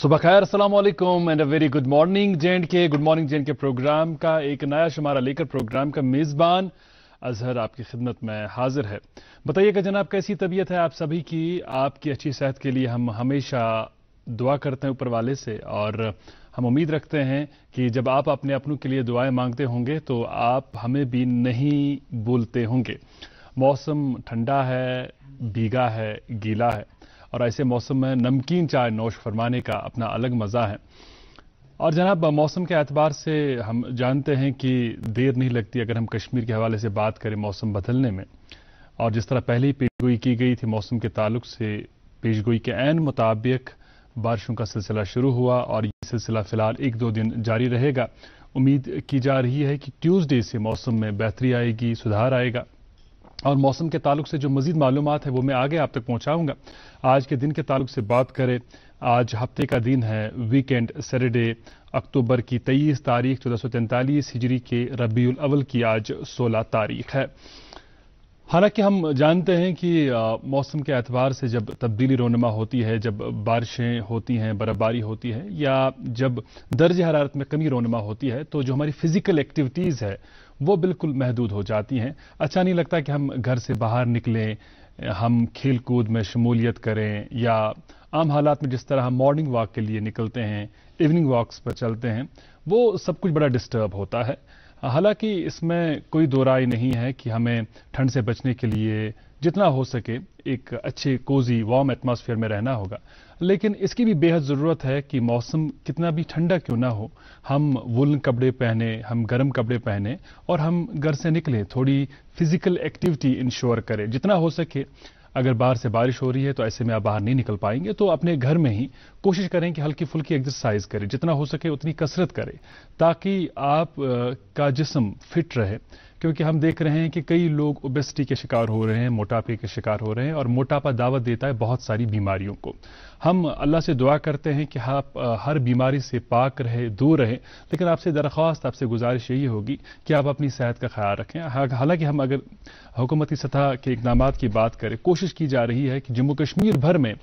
सुबह खैर असलम and a very good morning and K good morning and K program का एक नया शुमारा लेकर प्रोग्राम का मेज़बान अजहर आपकी खिदमत में हाजिर है बताइएगा जनाब कैसी तबीयत है आप सभी की आपकी अच्छी सेहत के लिए हम हमेशा दुआ करते हैं ऊपर वाले से और हम उम्मीद रखते हैं कि जब आप अपने अपनों के लिए दुआएं मांगते होंगे तो आप हमें भी नहीं बोलते होंगे मौसम ठंडा है भीगा है गीला है और ऐसे मौसम में नमकीन चाय नोश फरमाने का अपना अलग मज़ा है और जनाब मौसम के एतबार से हम जानते हैं कि देर नहीं लगती अगर हम कश्मीर के हवाले से बात करें मौसम बदलने में और जिस तरह पहले ही पेशगोई की गई थी मौसम के ताल्लुक से पेशगोई के एन मुताबिक बारिशों का सिलसिला शुरू हुआ और ये सिलसिला फिलहाल एक दो दिन जारी रहेगा उम्मीद की जा रही है कि ट्यूसडे से मौसम में बेहतरी आएगी सुधार आएगा और मौसम के ताल्लुक से जो मजीद मालूम है वो मैं आगे आप तक पहुंचाऊंगा आज के दिन के ताल्लुक से बात करें आज हफ्ते का दिन है वीकेंड सैटरडे अक्टूबर की तेईस तारीख चौदह सौ तैंतालीस हिजरी के रबीउल अवल की आज सोलह तारीख है हालांकि हम जानते हैं कि मौसम के एतबार से जब तब्दीली रोनमा होती है जब बारिशें होती हैं बर्फबारी होती है या जब दर्ज हरारत में कमी रोनमा होती है तो जो हमारी फिजिकल एक्टिविटीज़ है वो बिल्कुल महदूद हो जाती हैं अच्छा नहीं लगता कि हम घर से बाहर निकलें हम खेल कूद में शमूलियत करें या आम हालात में जिस तरह हम मॉर्निंग वॉक के लिए निकलते हैं इवनिंग वॉक्स पर चलते हैं वो सब कुछ बड़ा डिस्टर्ब होता है हालांकि इसमें कोई दो राय नहीं है कि हमें ठंड से बचने के लिए जितना हो सके एक अच्छे कोजी वार्म एटमॉस्फेयर में रहना होगा लेकिन इसकी भी बेहद ज़रूरत है कि मौसम कितना भी ठंडा क्यों ना हो हम वुलन कपड़े पहने हम गर्म कपड़े पहने और हम घर से निकलें थोड़ी फिजिकल एक्टिविटी इंश्योर करें जितना हो सके अगर बाहर से बारिश हो रही है तो ऐसे में आप बाहर नहीं निकल पाएंगे तो अपने घर में ही कोशिश करें कि हल्की फुल्की एक्सरसाइज करें जितना हो सके उतनी कसरत करें ताकि आप का जिसम फिट रहे क्योंकि हम देख रहे हैं कि कई लोग ओबेसिटी के शिकार हो रहे हैं मोटापे के शिकार हो रहे हैं और मोटापा दावत देता है बहुत सारी बीमारियों को हम अल्लाह से दुआ करते हैं कि आप हर बीमारी से पाक रहे दूर रहे लेकिन आपसे दरख्वास्त आपसे गुजारिश यही होगी कि आप अपनी सेहत का ख्याल रखें हालांकि हम अगर हुकूमती सतह के इकदाम की बात करें कोशिश की जा रही है कि जम्मू कश्मीर भर में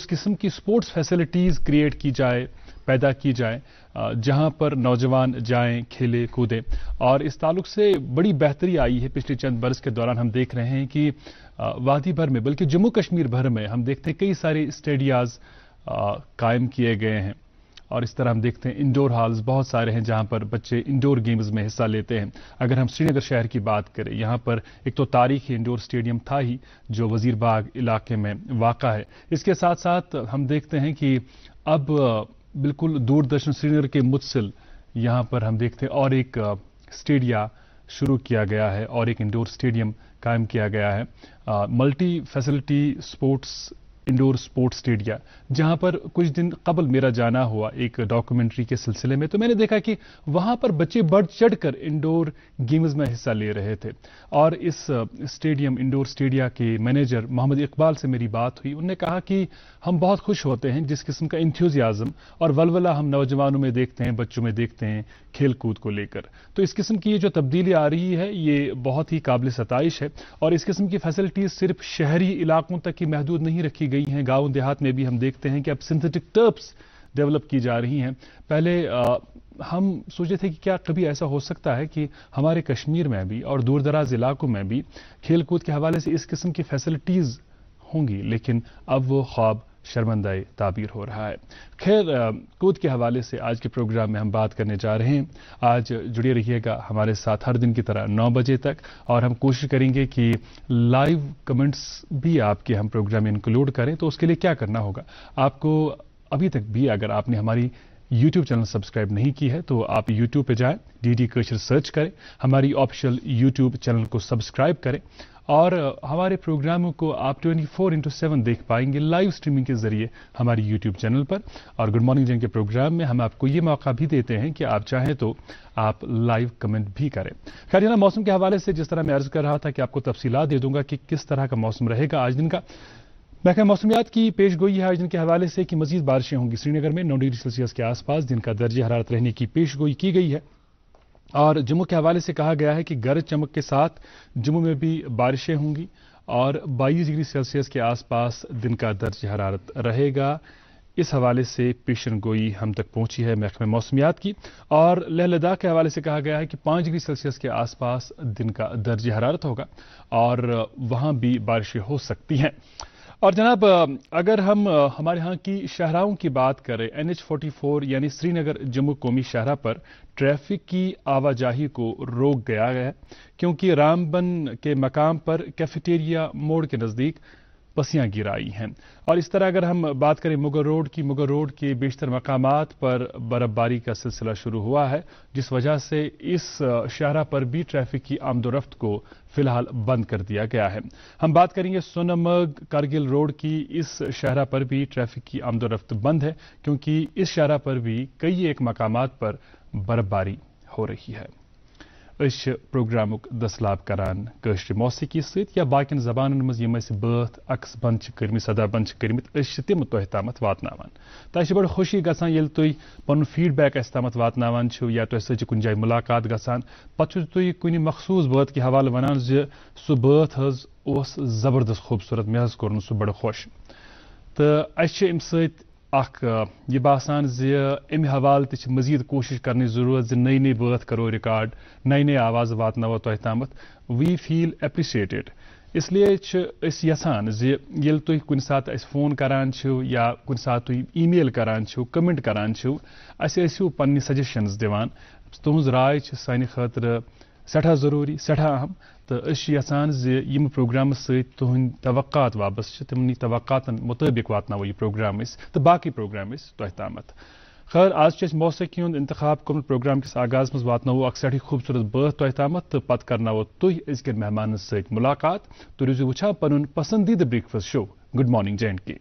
उस किस्म की स्पोर्ट्स फैसिलिटीज़ क्रिएट की जाए पैदा की जाए जहां पर नौजवान जाएं खेले कूदें और इस ताल्लुक से बड़ी बेहतरी आई है पिछले चंद बरस के दौरान हम देख रहे हैं कि वादी भर में बल्कि जम्मू कश्मीर भर में हम देखते हैं कई सारे स्टेडियाज कायम किए गए हैं और इस तरह हम देखते हैं इंडोर हॉल्स बहुत सारे हैं जहां पर बच्चे इंडोर गेम्स में हिस्सा लेते हैं अगर हम श्रीनगर शहर की बात करें यहां पर एक तो तारीखी इंडोर स्टेडियम था ही जो वजीरबाग इलाके में वाक़ है इसके साथ साथ हम देखते हैं कि अब बिल्कुल दूरदर्शन श्रीनगर के मुत्सिल यहाँ पर हम देखते हैं और एक स्टेडिया शुरू किया गया है और एक इंडोर स्टेडियम कायम किया गया है multi facility sports indoor sports stadia जहां पर कुछ दिन कबल मेरा जाना हुआ एक डॉक्यूमेंट्री के सिलसिले में तो मैंने देखा कि वहां पर बच्चे बढ़ चढ़कर इंडोर गेम्स में हिस्सा ले रहे थे और इस स्टेडियम इंडोर स्टेडिया के मैनेजर मोहम्मद इकबाल से मेरी बात हुई उन्होंने कहा कि हम बहुत खुश होते हैं जिस किस्म का इंथ्यूजियाज्म और वलवला हम नौजवानों में देखते हैं बच्चों में देखते हैं खेलकूद को लेकर तो इस किस्म की ये जो तब्दीली आ रही है ये बहुत ही काबिल सतश है और इस किस्म की फैसिलिटीज सिर्फ शहरी इलाकों तक ही महदूद नहीं रखी गई हैं गांव देहात में भी हम देखते हैं कि अब सिंथेटिक टर्प्स डेवलप की जा रही हैं पहले आ, हम सोचे थे कि क्या कभी ऐसा हो सकता है कि हमारे कश्मीर में भी और दूरदराज इलाकों में भी खेलकूद के हवाले से इस किस्म की फैसिलिटीज़ होंगी लेकिन अब वो ख्वाब शर्मंदा ताबीर हो रहा है खैर कूद के हवाले से आज के प्रोग्राम में हम बात करने जा रहे हैं आज जुड़े रहिएगा हमारे साथ हर दिन की तरह नौ बजे तक और हम कोशिश करेंगे कि लाइव कमेंट्स भी आपके हम प्रोग्राम में इंक्लूड करें तो उसके लिए क्या करना होगा आपको अभी तक भी अगर आपने हमारी यूट्यूब चैनल सब्सक्राइब नहीं की है तो आप यूट्यूब पर जाएं डी डी सर्च करें हमारी ऑफिशियल यूट्यूब चैनल को सब्सक्राइब करें और हमारे प्रोग्रामों को आप 24 फोर इंटू सेवन देख पाएंगे लाइव स्ट्रीमिंग के जरिए हमारे यूट्यूब चैनल पर और गुड मॉर्निंग जन के प्रोग्राम में हम आपको ये मौका भी देते हैं कि आप चाहें तो आप लाइव कमेंट भी करें खैर ना मौसम के हवाले से जिस तरह मैं अर्ज कर रहा था कि आपको तफसीला दे दूंगा कि किस तरह का मौसम रहेगा आज दिन का महकमा मौसमियात की पेश गोई है आज दिन के हवाले से कि मजीद बारिशें होंगी श्रीनगर में नौ डिग्री सेल्सियस के आसपास दिन का दर्ज हरारत रहने की पेश गोई की गई है और जम्मू के हवाले से कहा गया है कि गरज चमक के साथ जम्मू में भी बारिशें होंगी और 22 डिग्री सेल्सियस के आसपास दिन का दर्ज हरारत रहेगा इस हवाले से पेशन गोई हम तक पहुंची है महकमे मौसमियात की और लह लद्दाख के हवाले से कहा गया है कि 5 डिग्री सेल्सियस के आसपास दिन का दर्ज हरारत होगा और वहां भी बारिशें हो सकती हैं और जनाब अगर हम हमारे यहाँ की शहराओं की बात करें एन एच फोर्टी फोर यानी श्रीनगर जम्मू कौमी शहरा पर ट्रैफिक की आवाजाही को रोक गया है क्योंकि रामबन के मकाम पर कैफेटेरिया मोड़ के नज़दीक गिर गिराई हैं और इस तरह अगर हम बात करें मुगल रोड की मुगल रोड के बेशतर मकाम पर बर्फबारी का सिलसिला शुरू हुआ है जिस वजह से इस शहरा पर भी ट्रैफिक की आमदोरफ्त को फिलहाल बंद कर दिया गया है हम बात करेंगे सोनमर्ग कारगिल रोड की इस शहरा पर भी ट्रैफिक की आमदोरफ्त बंद है क्योंकि इस शहरा पर भी कई एक मकाम पर बर्फबारी हो रही है أسۍ چھِ پرٛوگرامُک دٔسلاب کران کٲشرِ موسیقی سۭتۍ یا باقیَن زبانَن منٛز یِم اَسہِ بٲتھ عکس بنٛد چھِ کٔرمٕتۍ سدا بنٛد چھِ کٔرمٕتۍ أسۍ چھِ تِم تۄہہِ تامَتھ واتناوان تۄہہِ چھِ بَڑٕ خوشی گژھان ییٚلہِ تُہۍ پَنُن فیٖڈ بیک اَسہِ تامَتھ واتناوان چھِو یا تۄہہِ سۭتۍ چھِ کُنہِ جایہِ مُلاقات گژھان پَتہٕ چھُو تُہۍ کُنہِ مخصوٗص بٲتھ کہِ حوالہٕ وَنان زِ سُہ بٲتھ حظ اوس زبردست خوٗبصوٗرت مےٚ حظ کوٚرُن سُہ بَڑٕ خۄش تہٕ اَسہِ چھِ اَمہِ سۭتۍ अख यह बसान जमि हवाल तह मजीद कोशिश कर जरूरत जि नई नई बर्थ करो रिकार्ड नई नई आवाज वातनो तह तम वी फील एप्रिशिएटेड इसलिए यसान जिल तुम कुन सात ई मेल करान कमेंट करान असो दिवान तुज राय सान खतर सठा जरूरी सठा अहम तो असान यम प्रोग्राम सहुद तवक वापस तमन तवक़ात मुताबिक वातन यह प्रोग्राम तो बाकी प्रोग्राम तह खैर आज मौसी हूं इंतखा को प्रोग्राम किस आगाज मज वातो सठी खूबसूरत बर्थ तह तम तो पत करो तुह अजक मेहमान सत मुलाकात तो रोजो पन पसंदीदा breakfast show good morning J and K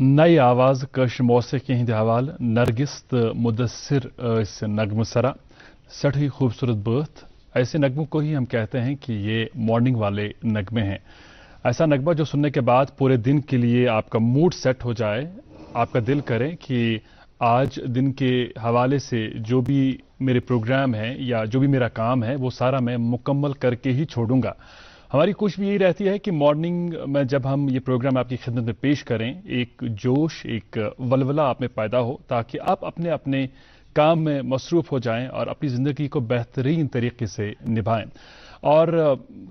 नई आवाज कश मौसीकी हंद हवाल नरगिस तो मुदसर नगम सरा सठ ही खूबसूरत बर्थ ऐसे नगमों को ही हम कहते हैं कि ये मॉर्निंग वाले नगमे हैं ऐसा नगमा जो सुनने के बाद पूरे दिन के लिए आपका मूड सेट हो जाए आपका दिल करे कि आज दिन के हवाले से जो भी मेरे प्रोग्राम है या जो भी मेरा काम है वो सारा मैं मुकम्मल करके ही छोड़ूंगा हमारी कोशिश भी यही रहती है कि मॉर्निंग में जब हम ये प्रोग्राम आपकी खिदमत में पेश करें एक जोश एक वलवला आप में पैदा हो ताकि आप अपने अपने काम में मसरूफ हो जाएं और अपनी ज़िंदगी को बेहतरीन तरीके से निभाएं और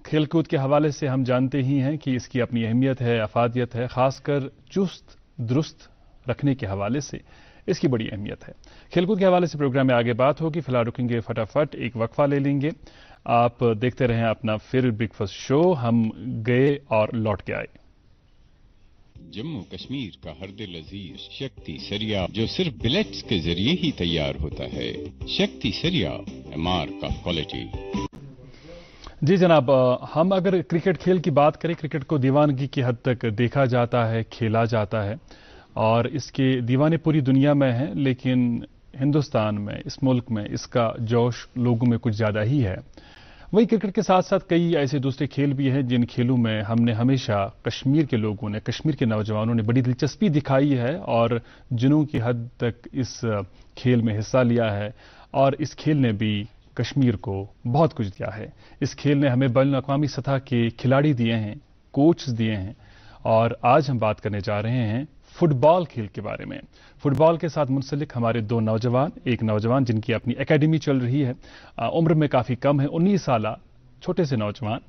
खेलकूद के हवाले से हम जानते ही हैं कि इसकी अपनी अहमियत है अफादियत है खासकर चुस्त दुरुस्त रखने के हवाले से इसकी बड़ी अहमियत है खेलकूद के हवाले से प्रोग्राम में आगे बात होगी फिलहाल रुकेंगे फटाफट एक वक्फा ले लेंगे आप देखते रहें अपना फिर ब्रेकफास्ट शो हम गए और लौट के आए जम्मू कश्मीर का हर दिल अजीज शक्ति सरिया जो सिर्फ बिलेट्स के जरिए ही तैयार होता है शक्ति सरिया एम का क्वालिटी जी जनाब हम अगर क्रिकेट खेल की बात करें क्रिकेट को दीवानगी की हद तक देखा जाता है खेला जाता है और इसके दीवाने पूरी दुनिया में हैं लेकिन हिंदुस्तान में इस मुल्क में इसका जोश लोगों में कुछ ज़्यादा ही है वहीं क्रिकेट के साथ साथ कई ऐसे दूसरे खेल भी हैं जिन खेलों में हमने हमेशा कश्मीर के लोगों ने कश्मीर के नौजवानों ने बड़ी दिलचस्पी दिखाई है और जुनून की हद तक इस खेल में हिस्सा लिया है और इस खेल ने भी कश्मीर को बहुत कुछ दिया है इस खेल ने हमें बैन अवी सतह के खिलाड़ी दिए हैं कोच दिए हैं और आज हम बात करने जा रहे हैं फुटबॉल खेल के बारे में फुटबॉल के साथ मुंसलिक हमारे दो नौजवान एक नौजवान जिनकी अपनी एकेडमी चल रही है उम्र में काफ़ी कम है उन्नीस साल छोटे से नौजवान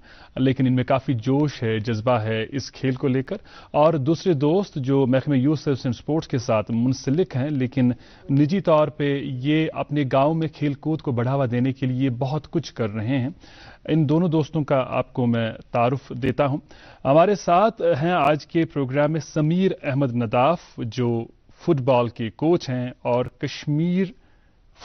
लेकिन इनमें काफ़ी जोश है जज्बा है इस खेल को लेकर और दूसरे दोस्त जो महकमे यूथ सर्विस एंड स्पोर्ट्स के साथ मुंसलिक हैं लेकिन निजी तौर पे ये अपने गांव में खेल कूद को बढ़ावा देने के लिए बहुत कुछ कर रहे हैं इन दोनों दोस्तों का आपको मैं तारुफ देता हूं हमारे साथ हैं आज के प्रोग्राम में समीर अहमद नदाफ जो फुटबॉल के कोच हैं और Kashmir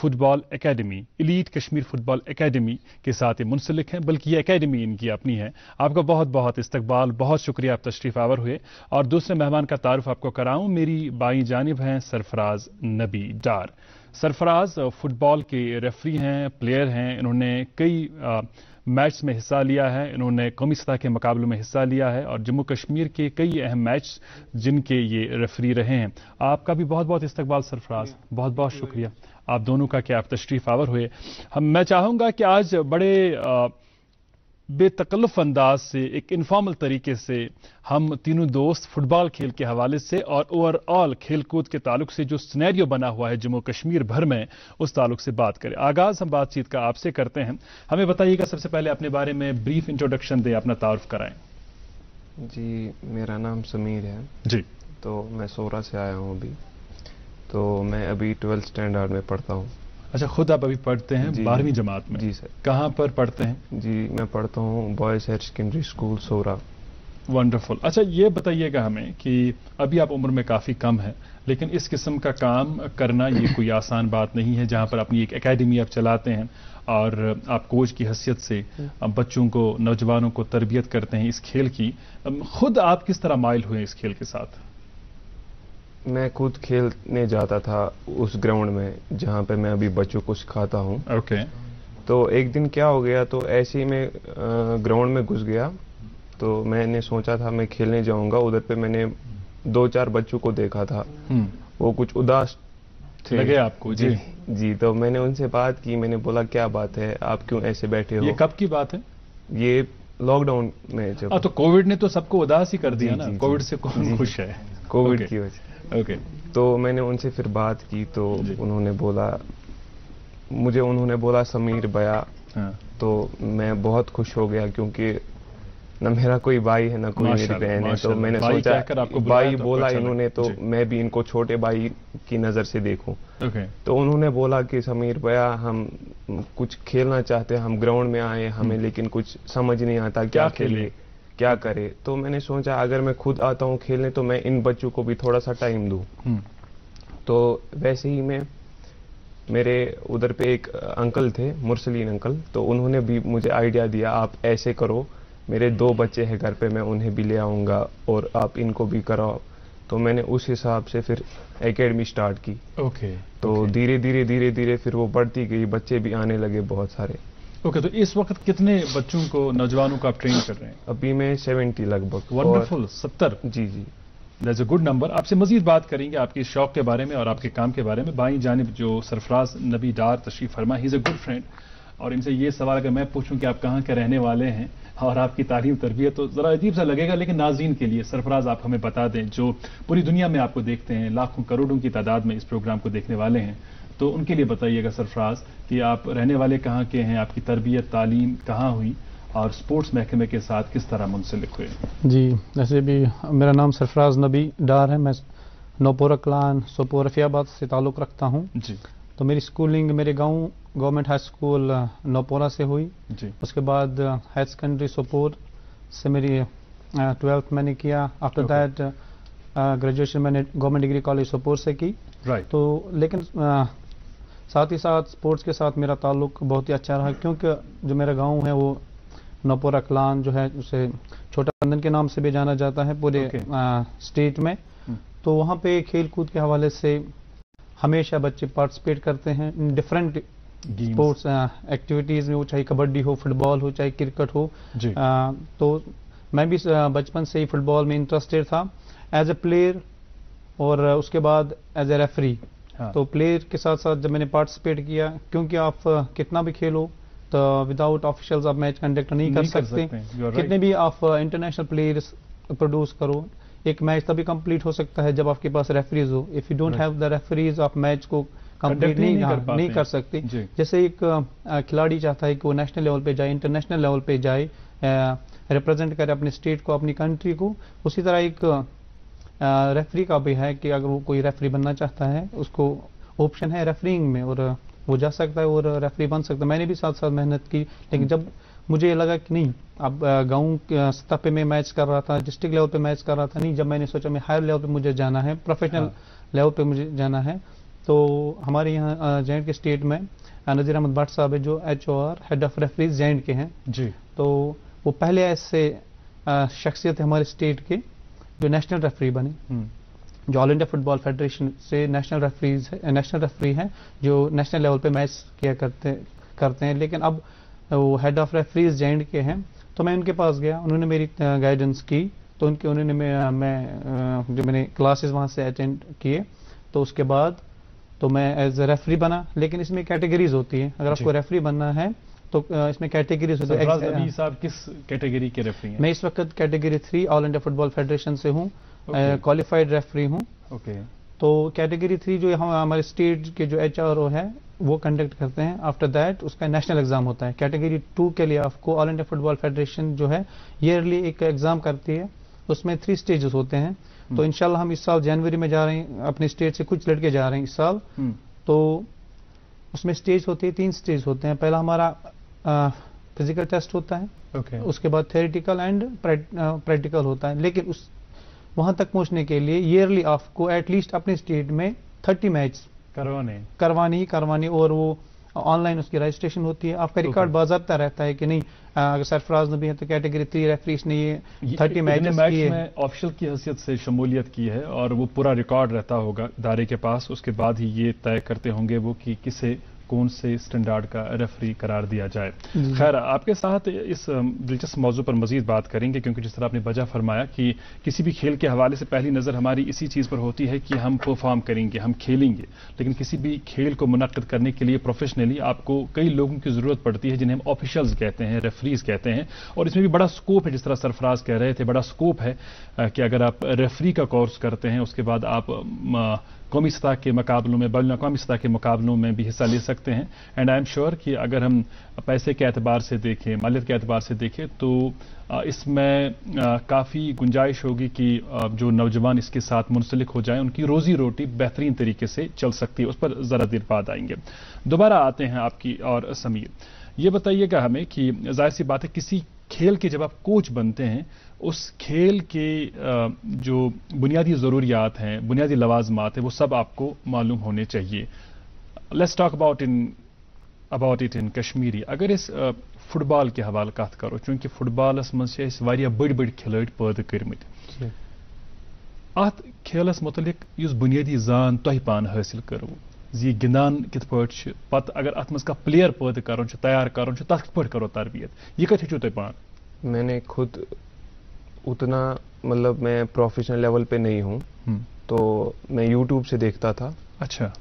football academy elite Kashmir football academy के साथ ये मुंसलिक हैं बल्कि ये एकेडमी इनकी अपनी है आपका बहुत बहुत इस्तकबाल बहुत शुक्रिया आप तशरीफ आवर हुए और दूसरे मेहमान का तारफ आपको कराऊं मेरी बाई जानब हैं सरफराज नबी डार सरफराज फुटबॉल के रेफरी हैं प्लेयर हैं इन्होंने कई आ, मैच में हिस्सा लिया है इन्होंने कौमी सतह के मुकाबलों में हिस्सा लिया है और जम्मू कश्मीर के कई अहम मैच जिनके ये रेफरी रहे हैं आपका भी बहुत बहुत इस्तकबाल सरफराज बहुत बहुत शुक्रिया आप दोनों का क्या आप तशरीफ आवर हुए हम मैं चाहूंगा कि आज बड़े बेतकल्फ अंदाज से एक इनफॉर्मल तरीके से हम तीनों दोस्त फुटबॉल खेल के हवाले से और ओवरऑल खेलकूद के ताल्लुक से जो स्नैरियो बना हुआ है जम्मू कश्मीर भर में उस ताल्लुक से बात करें आगाज हम बातचीत का आपसे करते हैं हमें बताइएगा सबसे पहले अपने बारे में ब्रीफ इंट्रोडक्शन दें अपना तारफ कराएं जी मेरा नाम समीर है जी तो मैं सोरा से आया हूँ अभी तो मैं अभी ट्वेल्थ स्टैंडर्ड में पढ़ता हूँ अच्छा खुद आप अभी पढ़ते हैं बारहवीं जमात में जी सर कहाँ पर पढ़ते हैं जी मैं पढ़ता हूँ बॉयज हायर सेकेंडरी स्कूल सोरा वंडरफुल अच्छा ये बताइएगा हमें कि अभी आप उम्र में काफ़ी कम है लेकिन इस किस्म का काम करना ये कोई आसान बात नहीं है जहाँ पर अपनी एक एकेडमी आप चलाते हैं और आप कोच की हैसियत से हम्म। बच्चों को नौजवानों को तरबियत करते हैं इस खेल की खुद आप किस तरह माइल हुए इस खेल के साथ मैं खुद खेलने जाता था उस ग्राउंड में जहाँ पे मैं अभी बच्चों को सिखाता हूँ okay. तो एक दिन क्या हो गया तो ऐसे ही मैं ग्राउंड में घुस गया तो मैंने सोचा था मैं खेलने जाऊंगा उधर पे मैंने दो चार बच्चों को देखा था हम्म। वो कुछ उदास थे लगे आपको जी जी तो मैंने उनसे बात की मैंने बोला क्या बात है आप क्यों ऐसे बैठे हो ये कब की बात है ये लॉकडाउन में जब आ, हाँ, तो कोविड ने तो सबको उदास ही कर दिया ना कोविड से कौन खुश है कोविड की वजह ओके तो मैंने उनसे फिर बात की तो उन्होंने बोला मुझे उन्होंने बोला समीर बया हाँ। तो मैं बहुत खुश हो गया क्योंकि ना मेरा कोई भाई है ना कोई मेरी बहन है तो मैंने सोचा आपको भाई तो बोला अच्छा इन्होंने तो मैं भी इनको छोटे भाई की नज़र से देखूं तो उन्होंने बोला कि समीर भैया हम कुछ खेलना चाहते हैं हम ग्राउंड में आए हमें हम्म। लेकिन कुछ समझ नहीं आता क्या, क्या खेले क्या करे तो मैंने सोचा अगर मैं खुद आता हूँ खेलने तो मैं इन बच्चों को भी थोड़ा सा टाइम दूँ हम्म। तो वैसे ही मैं मेरे उधर पे एक अंकल थे मुरसलीन अंकल तो उन्होंने भी मुझे आइडिया दिया आप ऐसे करो मेरे दो बच्चे हैं घर पे मैं उन्हें भी ले आऊँगा और आप इनको भी कराओ तो मैंने उस हिसाब से फिर एकेडमी स्टार्ट की ओके okay, तो धीरे धीरे धीरे धीरे फिर वो बढ़ती गई बच्चे भी आने लगे बहुत सारे ओके okay, तो इस वक्त कितने बच्चों को नौजवानों को आप ट्रेन कर रहे हैं अभी मैं सेवेंटी लगभग वंडरफुल सत्तर जी जी दैट्स अ गुड नंबर आपसे मजीद बात करेंगे आपके शौक के बारे में और आपके काम के बारे में बाई जानब जो सरफराज नबी डार तशरीफ फरमा he is a good friend और इनसे ये सवाल अगर मैं पूछूं कि आप कहाँ के रहने वाले हैं और आपकी तालीम तरबियत तो ज़रा अजीब सा लगेगा लेकिन नाजीन के लिए सरफराज आप हमें बता दें जो पूरी दुनिया में आपको देखते हैं लाखों करोड़ों की तादाद में इस प्रोग्राम को देखने वाले हैं तो उनके लिए बताइएगा सरफराज कि आप रहने वाले कहाँ के हैं आपकी तरबियत तालीम कहाँ हुई और स्पोर्ट्स महकमे के साथ किस तरह मुंसलिक हुए जी वैसे भी मेरा नाम सरफराज नबी डार है मैं नोपोरा कलान सोपोर रफियाबाद से ताल्लुक़ रखता हूँ जी तो मेरी स्कूलिंग मेरे गांव गवर्नमेंट हाई स्कूल नोपोरा से हुई जी उसके बाद हायर सेकेंडरी सोपोर से मेरी ट्वेल्थ मैंने किया आफ्टर दैट ग्रेजुएशन मैंने गवर्नमेंट डिग्री कॉलेज सोपोर से की राइट right. तो लेकिन साथ ही साथ स्पोर्ट्स के साथ मेरा ताल्लुक बहुत ही अच्छा रहा क्योंकि जो मेरा गांव है वो नपोरा क्लान जो है उसे छोटा बंदन के नाम से भी जाना जाता है पूरे okay. स्टेट में hmm. तो वहाँ पे खेल कूद के हवाले से हमेशा बच्चे पार्टिसिपेट करते हैं डिफरेंट स्पोर्ट्स एक्टिविटीज में वो चाहे कबड्डी हो फुटबॉल हो चाहे क्रिकेट हो आ, तो मैं भी बचपन से ही फुटबॉल में इंटरेस्टेड था एज ए प्लेयर और उसके बाद एज ए रेफरी हाँ। तो प्लेयर के साथ साथ जब मैंने पार्टिसिपेट किया क्योंकि आप कितना भी खेलो तो विदाउट ऑफिशियल्स आप मैच कंडक्ट नहीं, नहीं कर सकते, कर सकते कितने right. भी आप इंटरनेशनल प्लेयर्स प्रोड्यूस करो एक मैच तभी कंप्लीट हो सकता है जब आपके पास रेफरीज हो if you don't have the referees आप मैच को कंप्लीट नहीं, नहीं, नहीं, कर हाँ, नहीं कर सकते जैसे एक खिलाड़ी चाहता है कि वो नेशनल लेवल पे जाए इंटरनेशनल लेवल पे जाए रिप्रेजेंट करे अपने स्टेट को अपनी कंट्री को उसी तरह एक रेफरी का भी है कि अगर वो कोई रेफरी बनना चाहता है उसको ऑप्शन है रेफरिंग में और वो जा सकता है और रेफरी बन सकता है मैंने भी साथ साथ मेहनत की लेकिन हम्म। जब मुझे लगा कि नहीं अब गांव सतह पे मैं मैच कर रहा था डिस्ट्रिक्ट लेवल पे मैच कर रहा था नहीं जब मैंने सोचा मैं हायर लेवल पे मुझे जाना है प्रोफेशनल लेवल हाँ। पे मुझे जाना है तो हमारे यहाँ जैंड के स्टेट में नज़ीर अहमद भट्ट साहब है जो H O R head of referees जैंड के हैं जी तो वो पहले ऐसे शख्सियत है हमारे स्टेट के जो नेशनल रेफरी बने जो ऑल इंडिया फुटबॉल फेडरेशन से नेशनल रेफरीज नेशनल रेफरी हैं जो नेशनल लेवल पे मैच किया करते करते हैं लेकिन अब eh, वो हेड ऑफ रेफरीज जे के हैं तो मैं उनके पास गया उन्होंने मेरी गाइडेंस eh, की तो उनके उन्होंने मैं, eh, मैं जो मैंने क्लासेस वहाँ से अटेंड किए तो उसके बाद तो मैं एज ए रेफरी बना लेकिन इसमें कैटेगरीज होती है अगर आपको रेफरी बनना है तो इसमें कैटेगरी तो है साहब किस कैटेगरी के रेफरी हैं मैं इस वक्त category three all India football federation से हूँ क्वालिफाइड रेफरी हूँ ओके तो कैटेगरी थ्री जो यहाँ हमारे स्टेट के जो एच है वो कंडक्ट करते हैं आफ्टर दैट उसका नेशनल एग्जाम होता है कैटेगरी टू के लिए आपको ऑल इंडिया फुटबॉल फेडरेशन जो है ईयरली एक एग्जाम करती है उसमें थ्री स्टेजेस होते हैं hmm. तो इनशाला हम इस साल जनवरी में जा रहे हैं अपने स्टेट से कुछ लड़के जा रहे हैं इस साल hmm. तो उसमें स्टेज होती है तीन स्टेज होते हैं पहला हमारा फिजिकल टेस्ट होता है okay. उसके बाद थेरेटिकल एंड प्रैक्टिकल होता है लेकिन उस वहां तक पहुंचने के लिए ईयरली आपको एटलीस्ट अपने स्टेट में थर्टी मैच करवाने करवानी ही और वो ऑनलाइन उसकी रजिस्ट्रेशन होती है आपका रिकॉर्ड बाजाबता रहता है कि नहीं अगर सरफराज नबी है तो कैटेगरी थ्री रेफरीज ने ये थर्टी मैच ऑफिशियल की हैसियत से शमूलियत की है और वो पूरा रिकॉर्ड रहता होगा दारे के पास उसके बाद ही ये तय करते होंगे वो कि किसे कौन से स्टैंडर्ड का रेफरी करार दिया जाए खैर आपके साथ इस दिलचस्प मौजू पर मजीद बात करेंगे क्योंकि जिस तरह आपने वजह फरमाया कि किसी भी खेल के हवाले से पहली नज़र हमारी इसी चीज़ पर होती है कि हम परफॉर्म करेंगे हम खेलेंगे लेकिन किसी भी खेल को मुनद करने के लिए प्रोफेशनली आपको कई लोगों की ज़रूरत पड़ती है जिन्हें हम ऑफिशल्स कहते हैं रेफरीज कहते हैं और इसमें भी बड़ा स्कोप है जिस तरह सरफराज कह रहे थे बड़ा स्कोप है कि अगर आप रेफरी का कोर्स करते हैं उसके बाद आप कौमी सतह के मुकाबलों में बैन अवी सतह के मुकाबलों में भी हिस्सा ले सकते हैं एंड आई एम श्योर कि अगर हम पैसे के एतबार से देखें मालियत के एतबार से देखें तो इसमें काफ़ी गुंजाइश होगी कि जो नौजवान इसके साथ मुंसलिक हो जाए उनकी रोजी रोटी बेहतरीन तरीके से चल सकती है उस पर ज़रा देर बाद आएंगे दोबारा आते हैं आपकी और समीर ये बताइएगा हमें कि जाहिर सी बात है किसी खेल के जब आप कोच बनते हैं उस खेल के जो बुनियादी ज़रूरियात हैं बुनियादी लवाजमात हैं वो सब आपको मालूम होने चाहिए let's talk about in about it in Kashmiri अगर इस फुटबॉल के हवाले कथ करो चूंकि फुटबॉलस मज बड़ बड़ खिलाड़ी पैदा कर्मित अत खेलस मुतल इस बुनियादी जान तह पान हासिल करो जी गिंदान कित पे पत अगर अत मज कह प्लेयर पैदा कर तैयार कर तथ पे करो तरबियत यह कत हूँ तुम पान मैंने खुद उतना मतलब मैं प्रोफेशनल लेवल पे नहीं हूँ हम्म। तो मैं यूट्यूब से देखता था अच्छा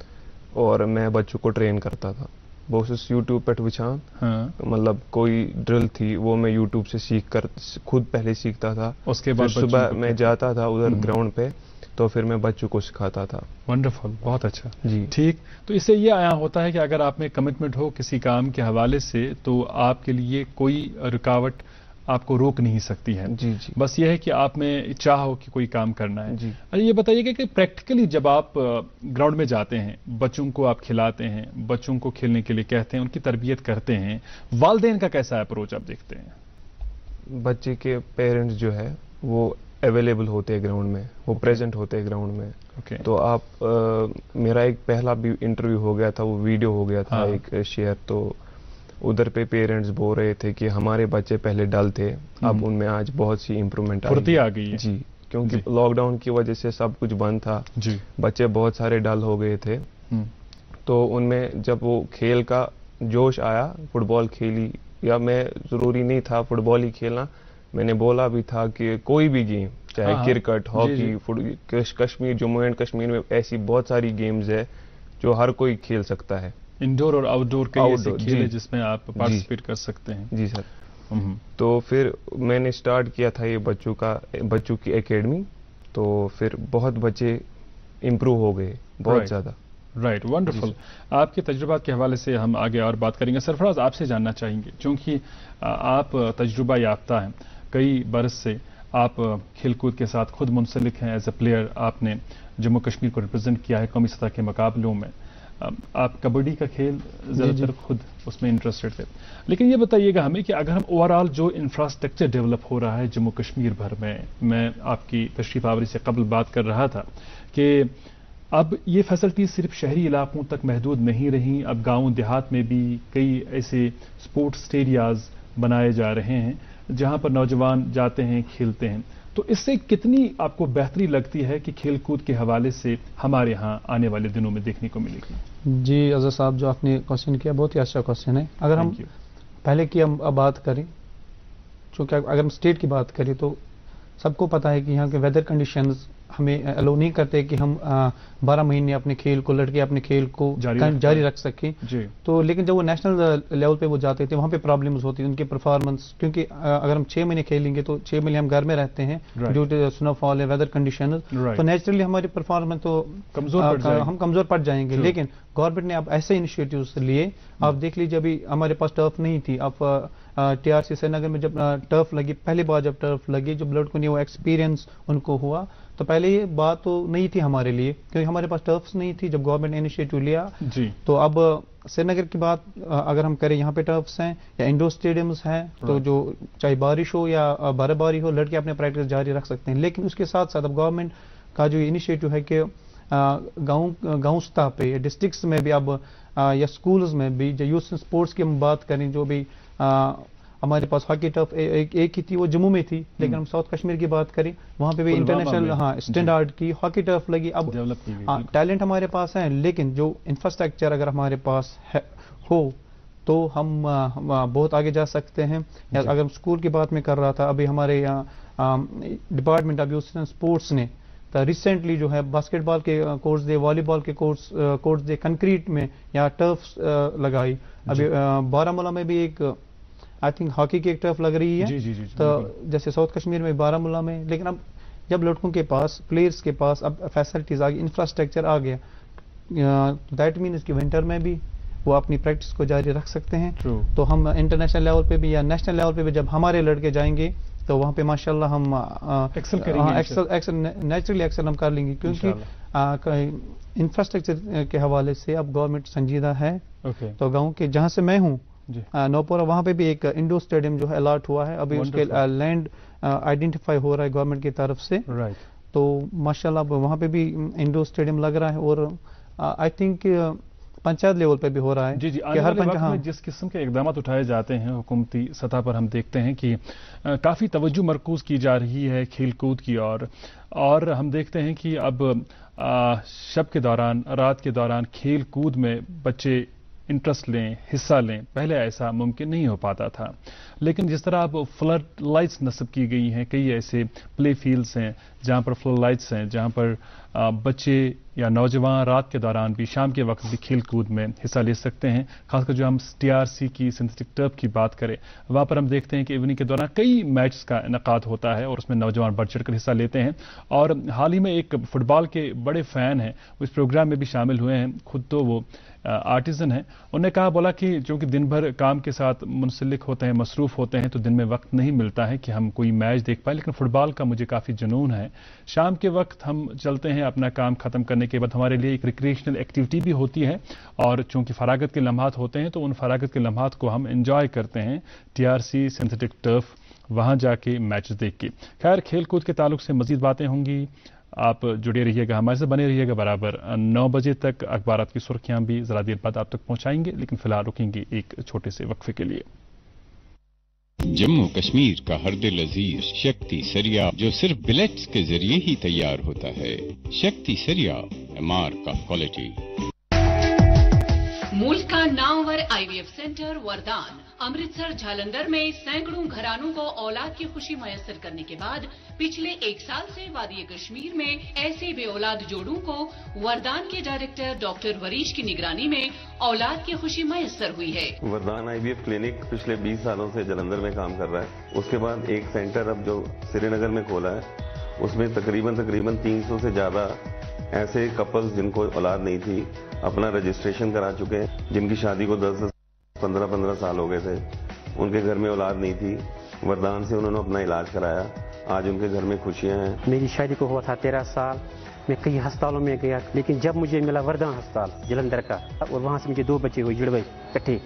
और मैं बच्चों को ट्रेन करता था बहुत यूट्यूब पर बिछान हाँ। मतलब कोई ड्रिल थी वो मैं यूट्यूब से सीख कर खुद पहले सीखता था उसके बाद सुबह मैं जाता था उधर ग्राउंड हम्म। पे तो फिर मैं बच्चों को सिखाता था वंडरफुल बहुत अच्छा जी ठीक तो इससे ये आया होता है कि अगर आप में कमिटमेंट हो किसी काम के हवाले से तो आपके लिए कोई रुकावट आपको रोक नहीं सकती है जी जी बस यह है कि आप में चाह हो कि कोई काम करना है जी अरे ये बताइएगा कि, कि प्रैक्टिकली जब आप ग्राउंड में जाते हैं बच्चों को आप खिलाते हैं बच्चों को खेलने के लिए कहते हैं उनकी तरबियत करते हैं वालदेन का कैसा अप्रोच आप देखते हैं बच्चे के पेरेंट्स जो है वो अवेलेबल होते हैं ग्राउंड में वो okay. प्रेजेंट होते हैं ग्राउंड में okay. तो आप आ, मेरा एक पहला भी इंटरव्यू हो गया था वो वीडियो हो गया था हाँ. एक शेयर तो उधर पे पेरेंट्स बोल रहे थे कि हमारे बच्चे पहले डल थे अब हम्म। उनमें आज बहुत सी इम्प्रूवमेंट आ गई है जी क्योंकि लॉकडाउन की वजह से सब कुछ बंद था जी बच्चे बहुत सारे डल हो गए थे हम्म। तो उनमें जब वो खेल का जोश आया फुटबॉल खेली या मैं ज़रूरी नहीं था फुटबॉल ही खेलना मैंने बोला भी था कि कोई भी गेम चाहे क्रिकेट हाँ, हॉकी हाँ। कश्मीर जम्मू एंड कश्मीर में ऐसी बहुत सारी गेम्स है जो हर कोई खेल सकता है इंडोर और आउटडोर के आउटडोर खेल है जिसमें आप पार्टिसिपेट कर सकते हैं जी सर हम्म। तो फिर मैंने स्टार्ट किया था ये बच्चों का बच्चों की एकेडमी तो फिर बहुत बच्चे इम्प्रूव हो गए बहुत ज़्यादा राइट right, वंडरफुल आपके तजुर्बा के हवाले से हम आगे और बात करेंगे सरफराज आपसे जानना चाहेंगे क्योंकि आप तजुर्बा याफ्ता हैं कई बरस से आप खेलकूद के साथ खुद मुंसलिक हैं एज ए प्लेयर आपने जम्मू कश्मीर को रिप्रेजेंट किया है कौमी सतह के मुकाबलों में आप कबड्डी का खेल ज़्यादातर खुद उसमें इंटरेस्टेड थे लेकिन ये बताइएगा हमें कि अगर हम ओवरऑल जो इंफ्रास्ट्रक्चर डेवलप हो रहा है जम्मू कश्मीर भर में मैं आपकी तशरीफ आवरी से कबल बात कर रहा था कि अब ये फैसिलिटीज़ सिर्फ शहरी इलाकों तक महदूद नहीं रहीं अब गाँव देहात में भी कई ऐसे स्पोर्ट्स स्टेडियाज़ बनाए जा रहे हैं जहाँ पर नौजवान जाते हैं खेलते हैं तो इससे कितनी आपको बेहतरी लगती है कि खेलकूद के हवाले से हमारे यहाँ आने वाले दिनों में देखने को मिलेगी जी अजय साहब जो आपने क्वेश्चन किया बहुत ही अच्छा क्वेश्चन है अगर हम पहले की हम अब बात करें चूँकि अगर हम स्टेट की बात करें तो सबको पता है कि यहाँ के वेदर कंडीशंस हमें अलो नहीं करते कि हम बारह महीने अपने खेल को लड़के अपने खेल को जारी, रख जारी रख सकें तो लेकिन जब वो नेशनल लेवल पे वो जाते थे वहाँ पे प्रॉब्लम्स होती उनकी परफॉर्मेंस क्योंकि अगर हम छह महीने खेलेंगे तो छह महीने हम घर में रहते हैं ड्यू टू स्नोफॉल है वेदर कंडीशन तो नेचुरली हमारी परफॉर्मेंस तो कमजोर हम कमजोर पड़ जाएंगे लेकिन गवर्नमेंट ने अब ऐसे इनिशिएटिव्स लिए आप देख लीजिए अभी हमारे पास टर्फ नहीं थी आप टीआरसी श्रीनगर में जब टर्फ लगी पहली बार जब टर्फ लगी जो ब्लड को नहीं वो एक्सपीरियंस उनको हुआ तो पहले ये बात तो नहीं थी हमारे लिए क्योंकि हमारे पास टर्फ नहीं थी जब गवर्नमेंट ने इनिशिएटिव लिया जी तो अब श्रीनगर की बात अगर हम करें यहाँ पे टर्फ्स हैं या इंडोर स्टेडियम्स हैं तो जो चाहे बारिश हो या बर्फबारी हो लड़के अपने प्रैक्टिस जारी रख सकते हैं लेकिन उसके साथ साथ अब गवर्नमेंट का जो इनिशिएटिव है कि गाँव गाँव सतह पे डिस्ट्रिक्ट में भी अब या स्कूल्स में भी जो यूथ स्पोर्ट्स की हम बात करें जो भी हमारे पास हॉकी टफ एक, एक ही थी वो जम्मू में थी लेकिन हम्म। हम साउथ कश्मीर की बात करें वहाँ पे भी इंटरनेशनल हाँ स्टैंडर्ड की हॉकी टफ लगी अब हाँ टैलेंट हमारे पास है लेकिन जो इंफ्रास्ट्रक्चर अगर हमारे पास है हो तो हम, आ, बहुत आगे जा सकते हैं अगर हम स्कूल की बात में कर रहा था अभी हमारे यहाँ डिपार्टमेंट ऑफ यूथ स्पोर्ट्स ने रिसेंटली uh, जो है बास्केटबॉल के कोर्स uh, दे वॉलीबॉल के course course uh, the concrete में या टर्फ लगाई अभी बारामूला में भी एक आई थिंक हॉकी की एक टर्फ लग रही है जी, जी, जी, तो जैसे साउथ कश्मीर में बारामूला में लेकिन अब जब लड़कों के पास प्लेयर्स के पास अब फैसिलिटीज आ गई इंफ्रास्ट्रक्चर आ गया दैट मीन इसकी विंटर में भी वो अपनी प्रैक्टिस को जारी रख सकते हैं True. तो हम इंटरनेशनल लेवल पे भी या नेशनल लेवल पे भी जब हमारे लड़के जाएंगे तो वहाँ पे माशाल्लाह हम एक्सेल करेंगे एक्सेल एक्सेल नेचुरली एक्सेल हम कर लेंगे क्योंकि इंफ्रास्ट्रक्चर के हवाले से अब गवर्नमेंट संजीदा है ओके। तो गाँव के जहाँ से मैं हूँ नौपुरा वहाँ पे भी एक इंडो स्टेडियम जो है अलर्ट हुआ है अभी उसके लैंड आइडेंटिफाई हो रहा है गवर्नमेंट की तरफ से तो माशाल्लाह वहाँ पे भी इंडो स्टेडियम लग रहा है और आई थिंक पंचायत लेवल पर भी हो रहा है जी जी कि हर पंचायत हाँ। जिस किस्म के इकदाम उठाए जाते हैं हुकूमती सतह पर हम देखते हैं कि काफ़ी तवज्जो मरकूज की जा रही है खेलकूद की और, और हम देखते हैं कि अब आ, शब के दौरान रात के दौरान खेल कूद में बच्चे इंटरेस्ट लें हिस्सा लें पहले ऐसा मुमकिन नहीं हो पाता था लेकिन जिस तरह अब फ्लड लाइट्स नस्ब की गई हैं कई ऐसे प्ले फील्ड्स हैं जहाँ पर फ्लड लाइट्स हैं जहाँ पर बच्चे या नौजवान रात के दौरान भी शाम के वक्त भी खेल कूद में हिस्सा ले सकते हैं खासकर जो हम टीआरसी की सिंथेटिक टर्प की बात करें वहाँ पर हम देखते हैं कि इवनिंग के दौरान कई मैच का इनका होता है और उसमें नौजवान बढ़ चढ़ हिस्सा लेते हैं और हाल ही में एक फुटबॉल के बड़े फैन हैं वो इस प्रोग्राम में भी शामिल हुए हैं खुद तो वो आर्टिज़न हैं उन्होंने कहा बोला कि चूंकि दिन भर काम के साथ मुंसलिक होते हैं मसरूफ़ होते हैं तो दिन में वक्त नहीं मिलता है कि हम कोई मैच देख पाए लेकिन फ़ुटबॉल का मुझे काफ़ी जुनून है शाम के वक्त हम चलते हैं अपना काम ख़त्म करने के बाद हमारे लिए एक रिक्रिएशनल एक्टिविटी भी होती है और चूँकि फरागत के लम्हात होते हैं तो उन फरागत के लम्हात को हम इंजॉय करते हैं T R C synthetic turf वहां जाके मैच देख के खैर खेलकूद के ताल्लुक से मजीद बातें होंगी आप जुड़े रहिएगा हमारे से बने रहिएगा बराबर नौ बजे तक अखबार की सुर्खियां भी जरा देर बाद आप तक पहुंचाएंगे लेकिन फिलहाल रुकेंगे एक छोटे से वक्फे के लिए जम्मू कश्मीर का हर दिल अजीज शक्ति सरिया जो सिर्फ बिलेट्स के जरिए ही तैयार होता है शक्ति सरिया एम का क्वालिटी मुल्क का नामवर आईवीएफ सेंटर वरदान अमृतसर जालंधर में सैकड़ों घरानों को औलाद की खुशी मयसर करने के बाद पिछले एक साल से वादी कश्मीर में ऐसे बे औलाद जोड़ों को वरदान के डायरेक्टर डॉक्टर वरीश की निगरानी में औलाद की खुशी मयसर हुई है वरदान आईवीएफ क्लिनिक पिछले 20 सालों से जलंधर में काम कर रहा है उसके बाद एक सेंटर अब जो श्रीनगर में खोला है उसमें तकरीबन तकरीबन तीन से ज्यादा ऐसे कपल्स जिनको औलाद नहीं थी अपना रजिस्ट्रेशन करा चुके हैं जिनकी शादी को दस दस पंद्रह पंद्रह साल हो गए थे उनके घर में औलाद नहीं थी वरदान से उन्होंने अपना इलाज कराया आज उनके घर में खुशियाँ हैं मेरी शादी को हुआ था तेरह साल मैं कई अस्पतालों में गया लेकिन जब मुझे मिला वरदान अस्पताल जलंधर का और वहाँ से मुझे दो बच्चे हुए गए इकट्ठे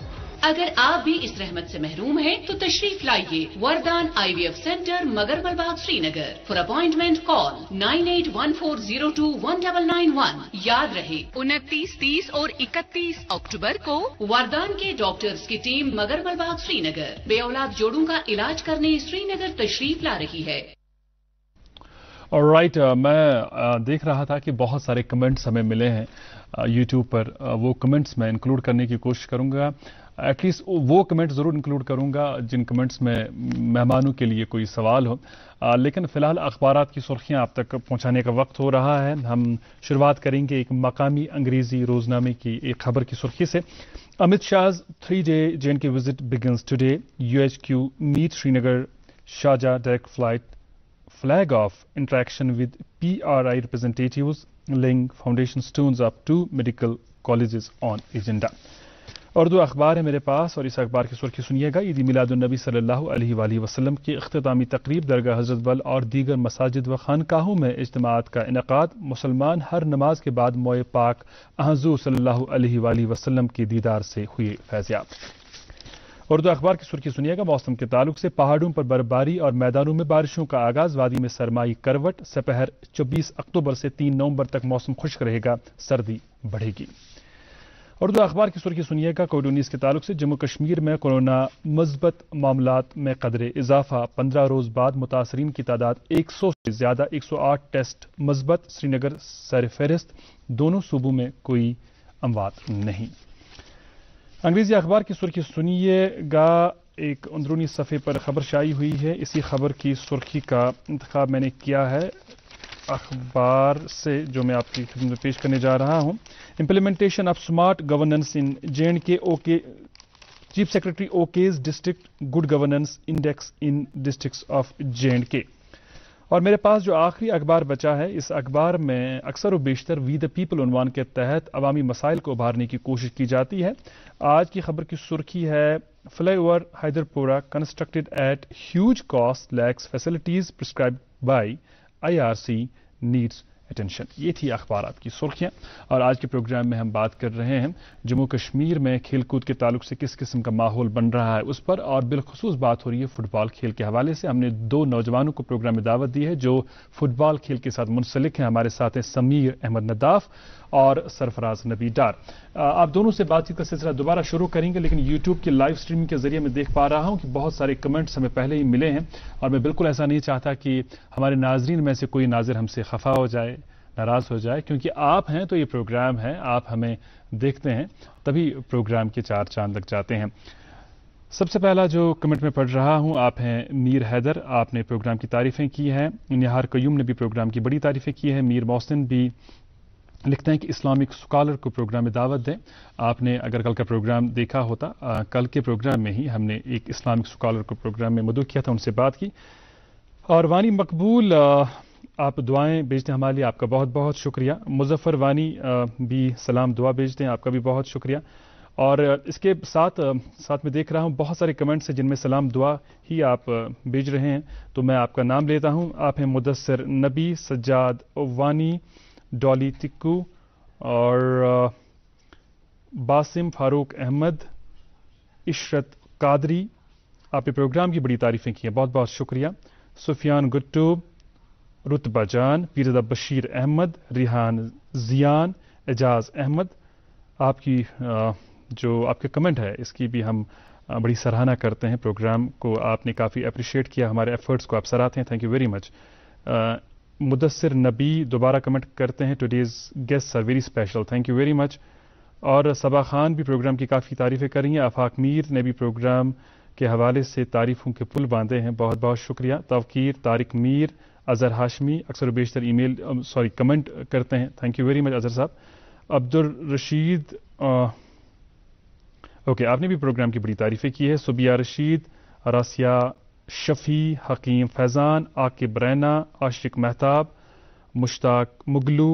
अगर आप भी इस रहमत से महरूम हैं तो तशरीफ लाइए Vardan IVF centre Magarmal Bagh Srinagar for appointment call nine eight one four zero two one double nine one याद रहे उनतीस तीस और इकतीस अक्टूबर को वरदान के डॉक्टर्स की टीम मगरबल बाग श्रीनगर औलाद जोड़ों का इलाज करने श्रीनगर तशरीफ ला रही है और राइट right, uh, मैं uh, देख रहा था कि बहुत सारे कमेंट्स हमें मिले हैं यूट्यूब uh, पर uh, वो कमेंट्स मैं इंक्लूड करने की कोशिश करूंगा एटलीस्ट वो कमेंट जरूर इंक्लूड करूंगा जिन कमेंट्स में मेहमानों के लिए कोई सवाल हो आ, लेकिन फिलहाल अखबार की सुर्खियां आप तक पहुंचाने का वक्त हो रहा है हम शुरुआत करेंगे एक मकामी अंग्रेजी रोजनामे की एक खबर की सुर्खी से Amit Shah three day J and K visit begins today Q meet Srinagar शाहजहा direct flight flag off interaction with P R I representative laying foundation stones of two medical colleges on agenda और दो अखबार है मेरे पास और इस अखबार की सुर्खी सुनिएगा ईदी मिलादुलनबी सल्लल्लाहु अलैहि वसल्लम की अख्तामी तकरीब दरगाह हजरत बल और दीगर मसाजिद व खानकाहों में इजमात का इनका मुसलमान हर नमाज के बाद मोए पाक अहजू सल्लल्लाहु अलैहि वसल्लम के दीदार से हुए फैजयाब उर्दू अखबार की सुर्खी सुनिएगा मौसम के ताल्लुक से पहाड़ों पर बर्फबारी और मैदानों में बारिशों का आगाज वादी में सरमाई करवट सपहर चौबीस अक्टूबर से तीन नवंबर तक मौसम खुश्क रहेगा सर्दी बढ़ेगी उर्दू अखबार की सुर्खी सुनिएगा कोविड उन्नीस के ताल्लुक से जम्मू कश्मीर में कोरोना मजबत मामला में कदरे इजाफा पंद्रह रोज बाद मुतासरीन की तादाद एक सौ से ज्यादा एक सौ आठ टेस्ट मजबत श्रीनगर सरफहरिस्त दोनों सूबों में कोई अमवात नहीं अंग्रेजी अखबार की सुर्खी सुनिएगा एक अंदरूनी सफ़े पर खबर शाई हुई है इसी खबर की सुर्खी का इंतखब मैंने किया है अखबार से जो मैं आपकी खिदमत में पेश करने जा रहा हूं implementation of smart governance in J and K okay chief secretary okays district good governance index in district of J and K और मेरे पास जो आखिरी अखबार बचा है इस अखबार में अक्सर व बेशतर वी द पीपल उनवान के तहत अवामी मसाइल को उभारने की कोशिश की जाती है आज की खबर की सुर्खी है flyover Hyderpora constructed at huge cost lacks facilities prescribe by IRC needs attention ये थी अखबार आपकी सुर्खियां और आज के प्रोग्राम में हम बात कर रहे हैं जम्मू कश्मीर में खेलकूद के ताल्लुक से किस किस्म का माहौल बन रहा है उस पर और बिलखसूस बात हो रही है फुटबॉल खेल के हवाले से हमने दो नौजवानों को प्रोग्राम में दावत दी है जो फुटबॉल खेल के साथ मुंसलिक हैं हमारे साथ हैं समीर अहमद नदाफ और सरफराज नबी डार आप दोनों से बातचीत का सिलसिला दोबारा शुरू करेंगे लेकिन यूट्यूब की लाइव स्ट्रीमिंग के जरिए मैं देख पा रहा हूं कि बहुत सारे कमेंट्स हमें पहले ही मिले हैं और मैं बिल्कुल ऐसा नहीं चाहता कि हमारे नाजरीन में से कोई नाजिर हमसे खफा हो जाए नाराज हो जाए क्योंकि आप हैं तो ये प्रोग्राम है आप हमें देखते हैं तभी प्रोग्राम के चार चांद लग जाते हैं सबसे पहला जो कमेंट में पढ़ रहा हूं आप हैं मीर हैदर आपने प्रोग्राम की तारीफें की हैं निहार कयूम ने भी प्रोग्राम की बड़ी तारीफें की हैं मीर मोहसिन भी लिखते हैं कि इस्लामिक स्कॉलर को प्रोग्राम में दावत दें आपने अगर कल का प्रोग्राम देखा होता आ, कल के प्रोग्राम में ही हमने एक इस्लामिक स्कॉलर को प्रोग्राम में मदू किया था उनसे बात की और वानी मकबूल आ, आप दुआएं भेजते हैं हमारे लिए आपका बहुत बहुत शुक्रिया मुजफ्फर वानी आ, भी सलाम दुआ भेजते हैं आपका भी बहुत शुक्रिया और इसके साथ साथ में देख रहा हूँ बहुत सारे कमेंट्स हैं जिनमें सलाम दुआ ही आप भेज रहे हैं तो मैं आपका नाम लेता हूँ आप हैं मुदसर नबी सज्जाद वानी डॉली टिक्कू और बासिम फारूक अहमद इशरत कादरी आपने प्रोग्राम की बड़ी तारीफें की हैं बहुत बहुत शुक्रिया सुफियान गुट्टू रुतबा जान पीरदा बशीर अहमद रिहान जियान एजाज अहमद आपकी जो आपके कमेंट है इसकी भी हम बड़ी सराहना करते हैं प्रोग्राम को आपने काफ़ी अप्रिशिएट किया हमारे एफर्ट्स को आप सराहते हैं thank you very much Mudasir Nabi दोबारा कमेंट करते हैं today's guest are very special thank you very much और सबा खान भी प्रोग्राम की काफ़ी तारीफ़ें कर रही हैं आफाक मीर ने भी प्रोग्राम के हवाले से तारीफ़ों के पुल बांधे हैं बहुत बहुत शुक्रिया तवकीर तारिक मीर अजहर हाशमी अक्सर बेशतर मेल सॉरी कमेंट करते हैं thank you very much Azhar Sahab Abdul Rashid okay आपने भी प्रोग्राम की बड़ी तारीफ़ें की है सुबिया रशीद रासिया शफी हकीम फैज़ान आकिब रैना आशिक महताब मुश्ताक मुगलू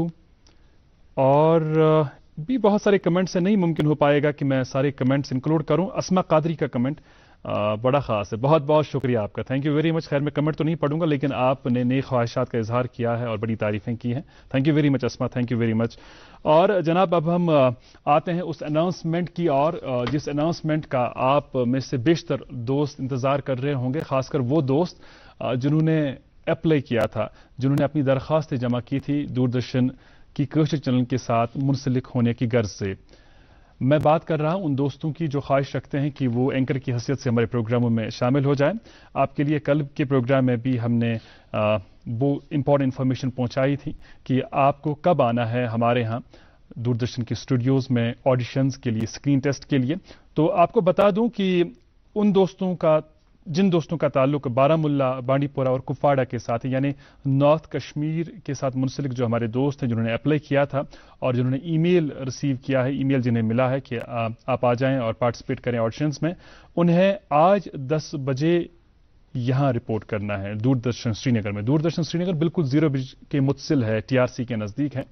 और भी बहुत सारे कमेंट्स से नहीं मुमकिन हो पाएगा कि मैं सारे कमेंट्स इंक्लूड करूं असमा कादरी का कमेंट बड़ा खास है बहुत बहुत शुक्रिया आपका थैंक यू वेरी मच खैर मैं कमेंट तो नहीं पढ़ूंगा लेकिन आपने नई ख्वाहिशात का इजहार किया है और बड़ी तारीफें की हैं thank you very much Asma thank you very much और जनाब अब हम आते हैं उस अनाउंसमेंट की और जिस अनाउंसमेंट का आप में से बेशतर दोस्त इंतजार कर रहे होंगे खासकर वो दोस्त जिन्होंने अप्लाई किया था जिन्होंने अपनी दरखास्तें जमा की थी दूरदर्शन की कर्शक चैनल के साथ मुंसलिक होने की गर्ज से मैं बात कर रहा हूं उन दोस्तों की जो ख्वाहिश रखते हैं कि वो एंकर की हैसियत से हमारे प्रोग्रामों में शामिल हो जाएं आपके लिए कल के प्रोग्राम में भी हमने वो इंपॉर्टेंट इन्फॉर्मेशन पहुंचाई थी कि आपको कब आना है हमारे यहाँ दूरदर्शन के स्टूडियोज में ऑडिशंस के लिए स्क्रीन टेस्ट के लिए तो आपको बता दूं कि उन दोस्तों का जिन दोस्तों का ताल्लुक बारामुल्ला बांडीपोरा और कुफाड़ा के साथ है यानी नॉर्थ कश्मीर के साथ मुंसलिक जो हमारे दोस्त हैं जिन्होंने अप्लाई किया था और जिन्होंने ईमेल रिसीव किया है ईमेल जिन्हें मिला है कि आ, आप आ जाएं और पार्टिसिपेट करें ऑडिशंस में उन्हें आज 10 बजे यहां रिपोर्ट करना है दूरदर्शन श्रीनगर में दूरदर्शन श्रीनगर बिल्कुल जीरो के मुतसिल है टीआरसी के नजदीक है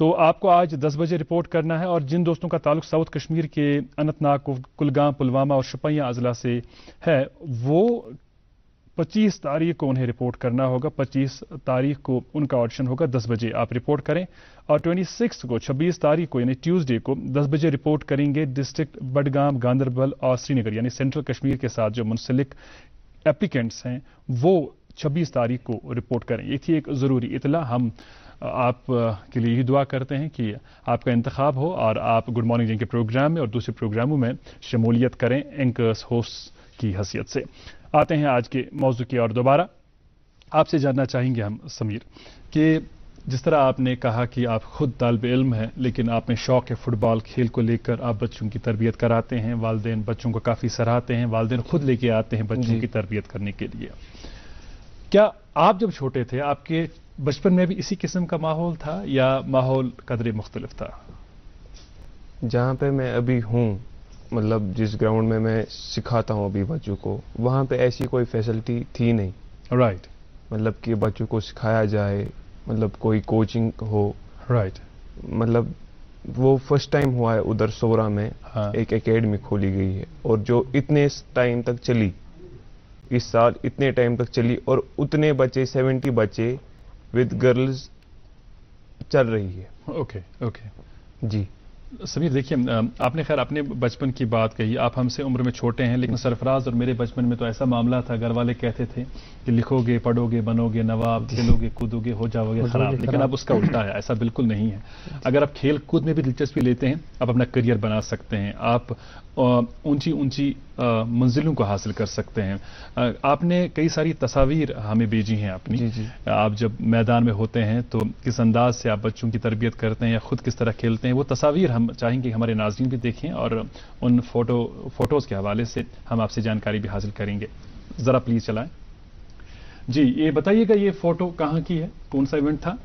तो आपको आज 10 बजे रिपोर्ट करना है और जिन दोस्तों का ताल्लुक साउथ कश्मीर के अनंतनाग कुलगाम पुलवामा और शपैया अजला से है वो 25 तारीख को उन्हें रिपोर्ट करना होगा 25 तारीख को उनका ऑडिशन होगा 10 बजे आप रिपोर्ट करें और 26 को 26 तारीख को यानी ट्यूसडे को 10 बजे रिपोर्ट करेंगे डिस्ट्रिक्ट बडगाम गांधरबल और श्रीनगर यानी सेंट्रल कश्मीर के साथ जो मुंसलिक एप्लीकेंट्स हैं वो छब्बीस तारीख को रिपोर्ट करें ये थी एक ज़रूरी इतला हम आप के लिए यही दुआ करते हैं कि आपका इंतखब हो और आप गुड मॉर्निंग जिनके के प्रोग्राम में और दूसरे प्रोग्रामों में शमूलियत करें एंकर्स होस्ट की हैसियत से आते हैं आज के मौजू की और दोबारा आपसे जानना चाहेंगे हम समीर कि जिस तरह आपने कहा कि आप खुद तलब इल्म हैं लेकिन आप में शौक़ है फ़ुटबॉल खेल को लेकर आप बच्चों की तरबियत कराते हैं वालदेन बच्चों को काफ़ी सराहते हैं वालदेन खुद लेके आते हैं बच्चों की तरबियत करने के लिए क्या आप जब छोटे थे आपके बचपन में भी इसी किस्म का माहौल था या माहौल कदरे मुख्तलिफ था जहाँ पे मैं अभी हूँ मतलब जिस ग्राउंड में मैं सिखाता हूँ अभी बच्चों को वहाँ पे ऐसी कोई फैसिलिटी थी नहीं राइट right. मतलब कि बच्चों को सिखाया जाए मतलब कोई कोचिंग हो राइट right. मतलब वो फर्स्ट टाइम हुआ है उधर सोरा में हाँ. एक एकेडमी खोली गई है और जो इतने टाइम तक चली इस साल इतने टाइम तक चली और उतने बच्चे 70 बच्चे विद गर्ल्स चल रही है ओके okay, ओके okay. जी समीर देखिए आपने खैर अपने बचपन की बात कही आप हमसे उम्र में छोटे हैं लेकिन सरफराज और मेरे बचपन में तो ऐसा मामला था घर वाले कहते थे कि लिखोगे पढ़ोगे बनोगे नवाब खेलोगे कूदोगे हो जाओगे खराब लेकिन अब उसका उल्टा है ऐसा बिल्कुल नहीं है अगर आप खेल कूद में भी दिलचस्पी लेते हैं आप अपना करियर बना सकते हैं आप ऊंची ऊंची मंजिलों को हासिल कर सकते हैं आपने कई सारी तस्वीर हमें भेजी हैं अपनी जी जी। आप जब मैदान में होते हैं तो किस अंदाज से आप बच्चों की तरबियत करते हैं या खुद किस तरह खेलते हैं वो तस्वीर हम चाहेंगे कि हमारे नाजरन भी देखें और उन फोटो फोटोज़ के हवाले से हम आपसे जानकारी भी हासिल करेंगे ज़रा प्लीज़ चलाएं जी ये बताइएगा ये फ़ोटो कहाँ की है कौन सा इवेंट था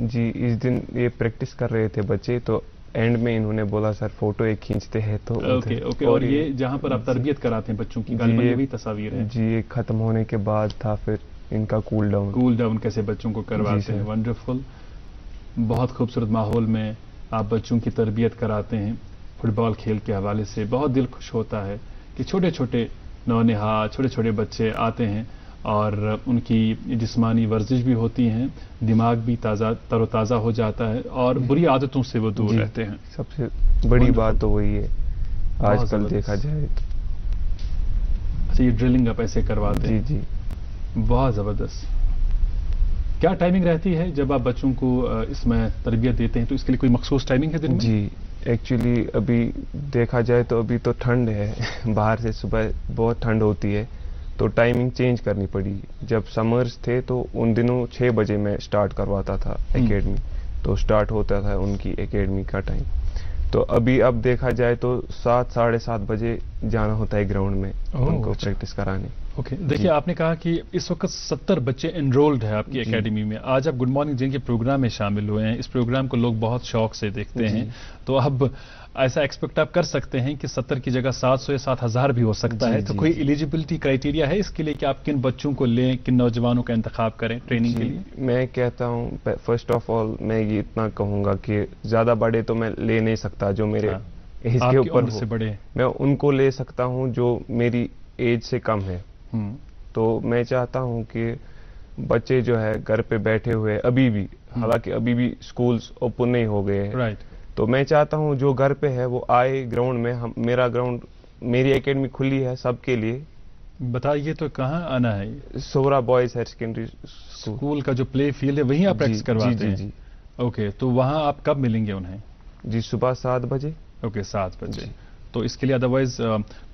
जी इस दिन ये प्रैक्टिस कर रहे थे बच्चे तो एंड में इन्होंने बोला सर फोटो एक खींचते हैं तो ओके ओके और, और ये, ये जहाँ पर आप तरबियत कराते हैं बच्चों की ये भी तस्वीर है जी ये खत्म होने के बाद था फिर इनका कूल डाउन कूल डाउन कैसे बच्चों को करवाते हैं वंडरफुल बहुत खूबसूरत माहौल में आप बच्चों की तरबियत कराते हैं फुटबॉल खेल के हवाले से बहुत दिल खुश होता है कि छोटे छोटे नौनिहा छोटे छोटे बच्चे आते हैं और उनकी जिस्मानी वर्जिश भी होती हैं दिमाग भी ताज़ा तरोताज़ा हो जाता है और बुरी आदतों से वो दूर रहते हैं सबसे बड़ी बात तो वही है आजकल देखा जाए तो। अच्छा ये ड्रिलिंग आप ऐसे करवाते हैं जी जी बहुत ज़बरदस्त क्या टाइमिंग रहती है जब आप बच्चों को इसमें तरबियत देते हैं तो इसके लिए कोई मखसूस टाइमिंग है दिन में? जी एक्चुअली अभी देखा जाए तो अभी तो ठंड है बाहर से सुबह बहुत ठंड होती है तो टाइमिंग चेंज करनी पड़ी जब समर्स थे तो उन दिनों छः बजे में स्टार्ट करवाता था एकेडमी हम्म। तो स्टार्ट होता था उनकी एकेडमी का टाइम तो अभी अब देखा जाए तो सात साढ़े सात बजे जाना होता है ग्राउंड में उनको प्रैक्टिस कराने ओके देखिए आपने कहा कि इस वक्त सत्तर बच्चे एनरोल्ड है आपकी एकेडमी में आज आप गुड मॉर्निंग जिनके प्रोग्राम में शामिल हुए हैं इस प्रोग्राम को लोग बहुत शौक से देखते हैं तो अब ऐसा एक्सपेक्ट आप कर सकते हैं कि सत्तर की जगह सात सौ या सात हजार भी हो सकता है तो कोई एलिजिबिलिटी क्राइटेरिया है इसके लिए कि आप किन बच्चों को लें किन नौजवानों का इंतखब करें ट्रेनिंग के लिए मैं कहता हूँ फर्स्ट ऑफ ऑल मैं ये इतना कहूंगा कि ज़्यादा बड़े तो मैं ले नहीं सकता जो मेरे इसके अच्छा। ऊपर से बड़े मैं उनको ले सकता हूँ जो मेरी एज से कम है हम्म। तो मैं चाहता हूँ कि बच्चे जो है घर पे बैठे हुए अभी भी हम्म। हालांकि अभी भी स्कूल्स ओपन नहीं हो गए हैं तो मैं चाहता हूँ जो घर पे है वो आए ग्राउंड में हम मेरा ग्राउंड मेरी एकेडमी खुली है सबके लिए बताइए तो कहाँ आना है Soura boys higher secondary school का जो प्ले फील्ड है वहीं आप प्रैक्टिस करवाते जी, हैं जी, जी। ओके तो वहाँ आप कब मिलेंगे उन्हें जी सुबह सात बजे ओके सात बजे तो इसके लिए अदरवाइज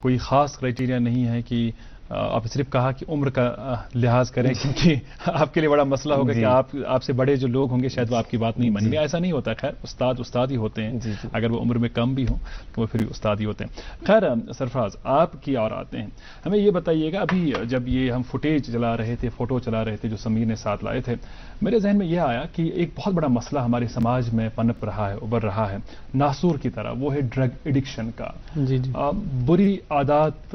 कोई खास क्राइटेरिया नहीं है कि आपने सिर्फ कहा कि उम्र का लिहाज करें क्योंकि आपके लिए बड़ा मसला होगा कि आप आपसे बड़े जो लोग होंगे शायद वो आपकी बात नहीं मानेंगे ऐसा नहीं होता खैर उस्ताद उस्ताद ही होते हैं अगर वो उम्र में कम भी हों तो वो फिर उस्ताद ही होते हैं खैर सरफराज आपकी और आते हैं हमें ये बताइएगा अभी जब ये हम फुटेज चला रहे थे फोटो चला रहे थे जो समीर ने साथ लाए थे मेरे जहन में यह आया कि एक बहुत बड़ा मसला हमारे समाज में पनप रहा है उभर रहा है नासूर की तरह वो है ड्रग एडिक्शन का जी जी। बुरी आदत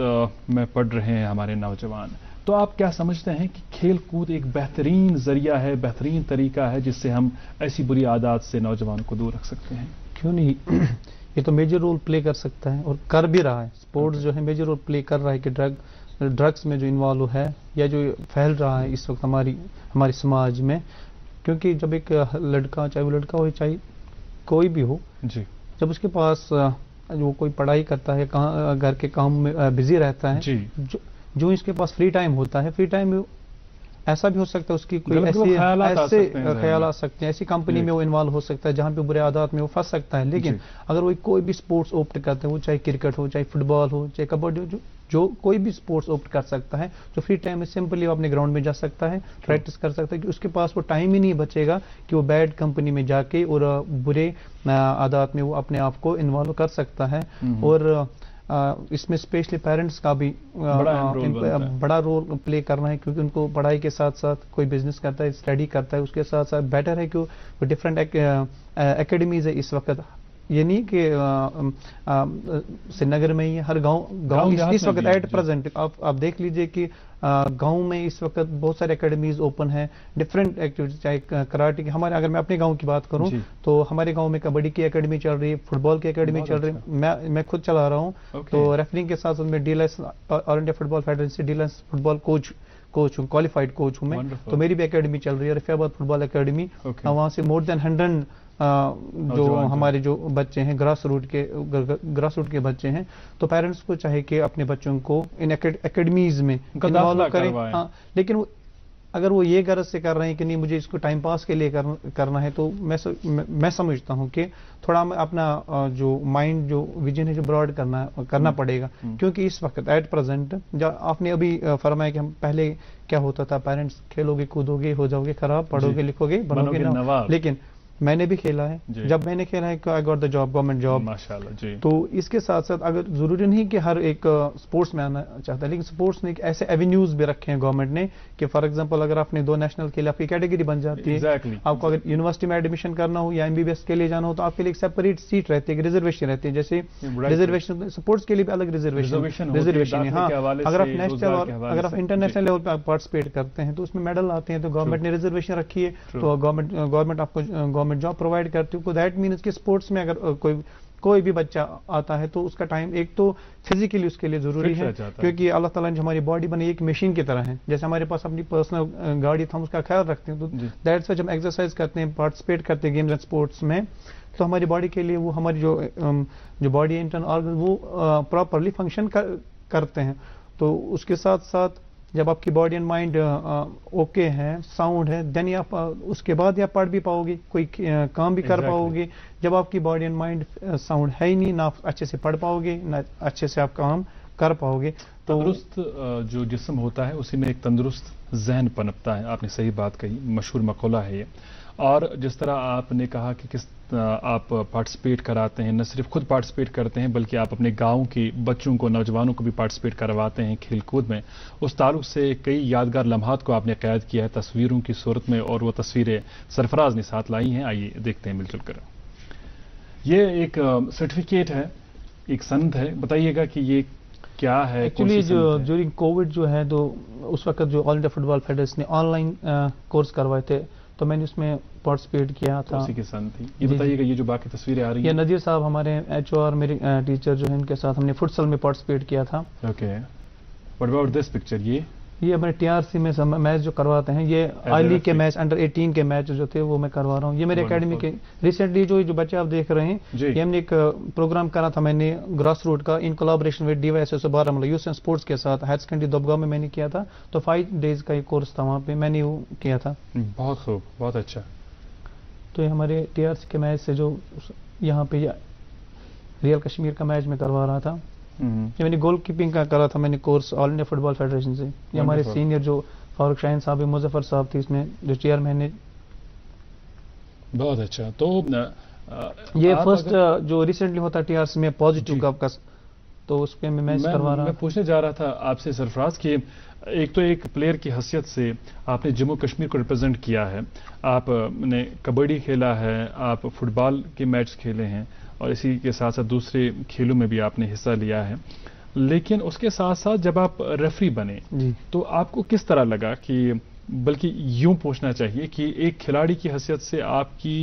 में पड़ रहे हैं हमारे हमारे नौजवान तो आप क्या समझते हैं कि खेल कूद एक बेहतरीन जरिया है बेहतरीन तरीका है जिससे हम ऐसी बुरी आदत से नौजवान को दूर रख सकते हैं क्यों नहीं ये तो मेजर रोल प्ले कर सकता है और कर भी रहा है स्पोर्ट्स जो है मेजर रोल प्ले कर रहा है कि ड्रग ड्रग्स में जो इन्वॉल्व है या जो फैल रहा है इस वक्त हमारी हमारे समाज में क्योंकि जब एक लड़का चाहे वो लड़का हो चाहे कोई भी हो जी जब उसके पास जो कोई पढ़ाई करता है घर के काम में बिजी रहता है जी जो जो इसके पास फ्री टाइम होता है फ्री टाइम ऐसा भी हो सकता है उसकी कोई ऐसी ऐसे ख्याल आ सकते हैं ऐसी कंपनी में वो इन्वॉल्व हो सकता है जहां पे बुरे आदत में वो फंस सकता है लेकिन अगर वो कोई भी स्पोर्ट्स ऑप्ट करते हैं वो चाहे क्रिकेट हो चाहे फुटबॉल हो चाहे कबड्डी हो जो जो कोई भी स्पोर्ट्स ऑप्ट कर सकता है तो फ्री टाइम में सिंपली वो अपने ग्राउंड में जा सकता है प्रैक्टिस कर सकता है कि उसके पास वो टाइम ही नहीं बचेगा कि वो बैड कंपनी में जाके और बुरे आदात में वो अपने आप को इन्वॉल्व कर सकता है हम्म। और इसमें स्पेशली पेरेंट्स का भी बड़ा, रोल प्ले करना है क्योंकि उनको पढ़ाई के साथ साथ कोई बिजनेस करता है स्टडी करता है उसके साथ साथ बेटर है कि डिफरेंट एकेडमीज है इस वक्त ये नहीं कि श्रीनगर में ही हर गांव गांव इस, इस वक्त एट प्रेजेंट आप आप देख लीजिए कि गांव में इस वक्त बहुत सारे एकेडमीज ओपन हैं डिफरेंट एक्टिविटी चाहे कराटे की हमारे अगर मैं अपने गांव की बात करूं तो हमारे गांव में कबड्डी की एकेडमी चल रही है फुटबॉल की एकेडमी चल रही अच्छा। है मैं मैं खुद चला रहा हूं तो रेफरिंग के साथ साथ मैं the All India football Federation D football coach coach हूँ क्वालिफाइड कोच हूँ मैं तो मेरी भी अकेडमी चल रही है रफियाबाद फुटबॉल अकेडमी वहाँ से मोर देन हंड्रेड जो तो। हमारे जो बच्चे हैं ग्रास रूट के ग्रास रूट के बच्चे हैं तो पेरेंट्स को चाहे कि अपने बच्चों को इन एकेडमीज में इन्वॉल्व करें हाँ लेकिन वो अगर वो ये गरज से कर रहे हैं कि नहीं मुझे इसको टाइम पास के लिए कर, करना है तो मैं मैं समझता हूँ कि थोड़ा अपना जो माइंड जो विजन है जो ब्रॉड करना करना हम्म। पड़ेगा हम्म। क्योंकि इस वक्त एट प्रेजेंट आपने अभी फरमाया कि हम पहले क्या होता था पेरेंट्स खेलोगे कूदोगे हो जाओगे खराब पढ़ोगे लिखोगे बनोगे लेकिन मैंने भी खेला है जब मैंने खेला है I got the job government job माशाल्लाह जी तो इसके साथ साथ अगर जरूरी नहीं कि हर एक स्पोर्ट्स में आना चाहता है लेकिन स्पोर्ट्स ने ऐसे एवेन्यूज भी रखे हैं गवर्नमेंट ने कि फॉर एग्जांपल अगर आपने दो नेशनल खेले आपकी कैटेगरी बन जाती है exactly. आपको अगर यूनिवर्सिटी में एडमिशन करना हो या एमबीबीएस के लिए जाना हो तो आपके लिए एक सेपरेट सीट रहती है रिजर्वेशन रहती है जैसे रिजर्वेशन स्पोर्ट्स के लिए भी अलग रिजर्वेशन रिजर्वेशन है हाँ अगर आप नेशनल अगर आप इंटरनेशनल लेवल पर पार्टिसिपेट करते हैं तो उसमें मेडल आते हैं तो गवर्नमेंट ने रिजर्वेशन रखी है तो गवर्नमेंट गवर्नमेंट आपको गवर्नमेंट गवर्नमेंट जॉब प्रोवाइड करती है दैट मीन्स कि स्पोर्ट्स में अगर कोई कोई भी बच्चा आता है तो उसका टाइम एक तो फिजिकली उसके लिए जरूरी है क्योंकि अल्लाह ताला ने हमारी बॉडी बनी एक मशीन की तरह है जैसे हमारे पास अपनी पर्सनल गाड़ी था हम उसका ख्याल रखते हैं तो दैट्स जब एक्सरसाइज करते हैं पार्टिसिपेट करते हैं गेम्स एंड स्पोर्ट्स में तो हमारी बॉडी के लिए वो हमारी जो जो बॉडी इंटरनल ऑर्गन वो प्रॉपरली फंक्शन कर, करते हैं तो उसके साथ साथ जब आपकी बॉडी एंड माइंड ओके है साउंड है देन या uh, उसके बाद या पढ़ भी पाओगे कोई uh, काम भी कर पाओगे जब आपकी बॉडी एंड माइंड साउंड है ही नहीं ना अच्छे से पढ़ पाओगे ना अच्छे से आप काम कर पाओगे तो तंदुरुस्त uh, जो जिसम होता है उसी में एक तंदुरुस्त जहन पनपता है आपने सही बात कही मशहूर मकोला है ये और जिस तरह आपने कहा कि किस आप पार्टिसिपेट कराते हैं न सिर्फ खुद पार्टिसिपेट करते हैं बल्कि आप अपने गांव के बच्चों को नौजवानों को भी पार्टिसिपेट करवाते हैं खेलकूद में उस तालुक से कई यादगार लम्हात को आपने कैद किया है तस्वीरों की सूरत में और वो तस्वीरें सरफराज ने साथ लाई हैं आइए देखते हैं मिलजुल कर ये एक सर्टिफिकेट है एक संत है बताइएगा कि ये क्या है एक्चुअली जो ड्यूरिंग कोविड जो है तो उस वक्त जो ऑल इंडिया फुटबॉल फेडरेशन ने ऑनलाइन कोर्स करवाए थे तो मैंने उसमें पार्टिसिपेट किया तो था उसी के साथ थी ये बताइएगा ये जो बाकी तस्वीरें आ रही हैं नजीर साहब हमारे एच और मेरे टीचर जो है इनके साथ हमने फुटसल में पार्टिसिपेट किया था okay what about this picture ये ये अपने टीआरसी में मैच जो करवाते हैं ये आई लीग के मैच अंडर 18 के मैच जो थे वो मैं करवा रहा हूँ ये मेरे अकेडमी के रिसेंटली जो जो बच्चे आप देख रहे हैं ये हमने एक प्रोग्राम करा था मैंने ग्रास रूट का in collaboration with S Baramulla youth and sports के साथ हायर सेकेंडरी दबगाह में मैंने किया था तो फाइव डेज का एक कोर्स था वहाँ पे मैंने वो किया था बहुत खूब बहुत अच्छा तो ये हमारे टीआरसी के मैच से जो यहाँ पे रियल कश्मीर का मैच में करवा रहा था हम्म। ये मैंने गोल कीपिंग का करा था मैंने course All India football federation से ये हमारे सीनियर जो फारूक शाहन साहब मुजफ्फर साहब थे इसमें जो चेयरमैन है बहुत अच्छा तो आ, ये फर्स्ट जो रिसेंटली होता टीआरसी में पॉजिटिव कप का तो उसके में मैच करवा रहा मैं पूछने जा रहा था आपसे सरफराज कि एक तो एक प्लेयर की हसियत से आपने जम्मू कश्मीर को रिप्रेजेंट किया है आपने कबड्डी खेला है आप फुटबॉल के मैच खेले हैं और इसी के साथ साथ दूसरे खेलों में भी आपने हिस्सा लिया है लेकिन उसके साथ साथ जब आप रेफरी बने तो आपको किस तरह लगा कि बल्कि यूं पूछना चाहिए कि एक खिलाड़ी की हैसियत से आपकी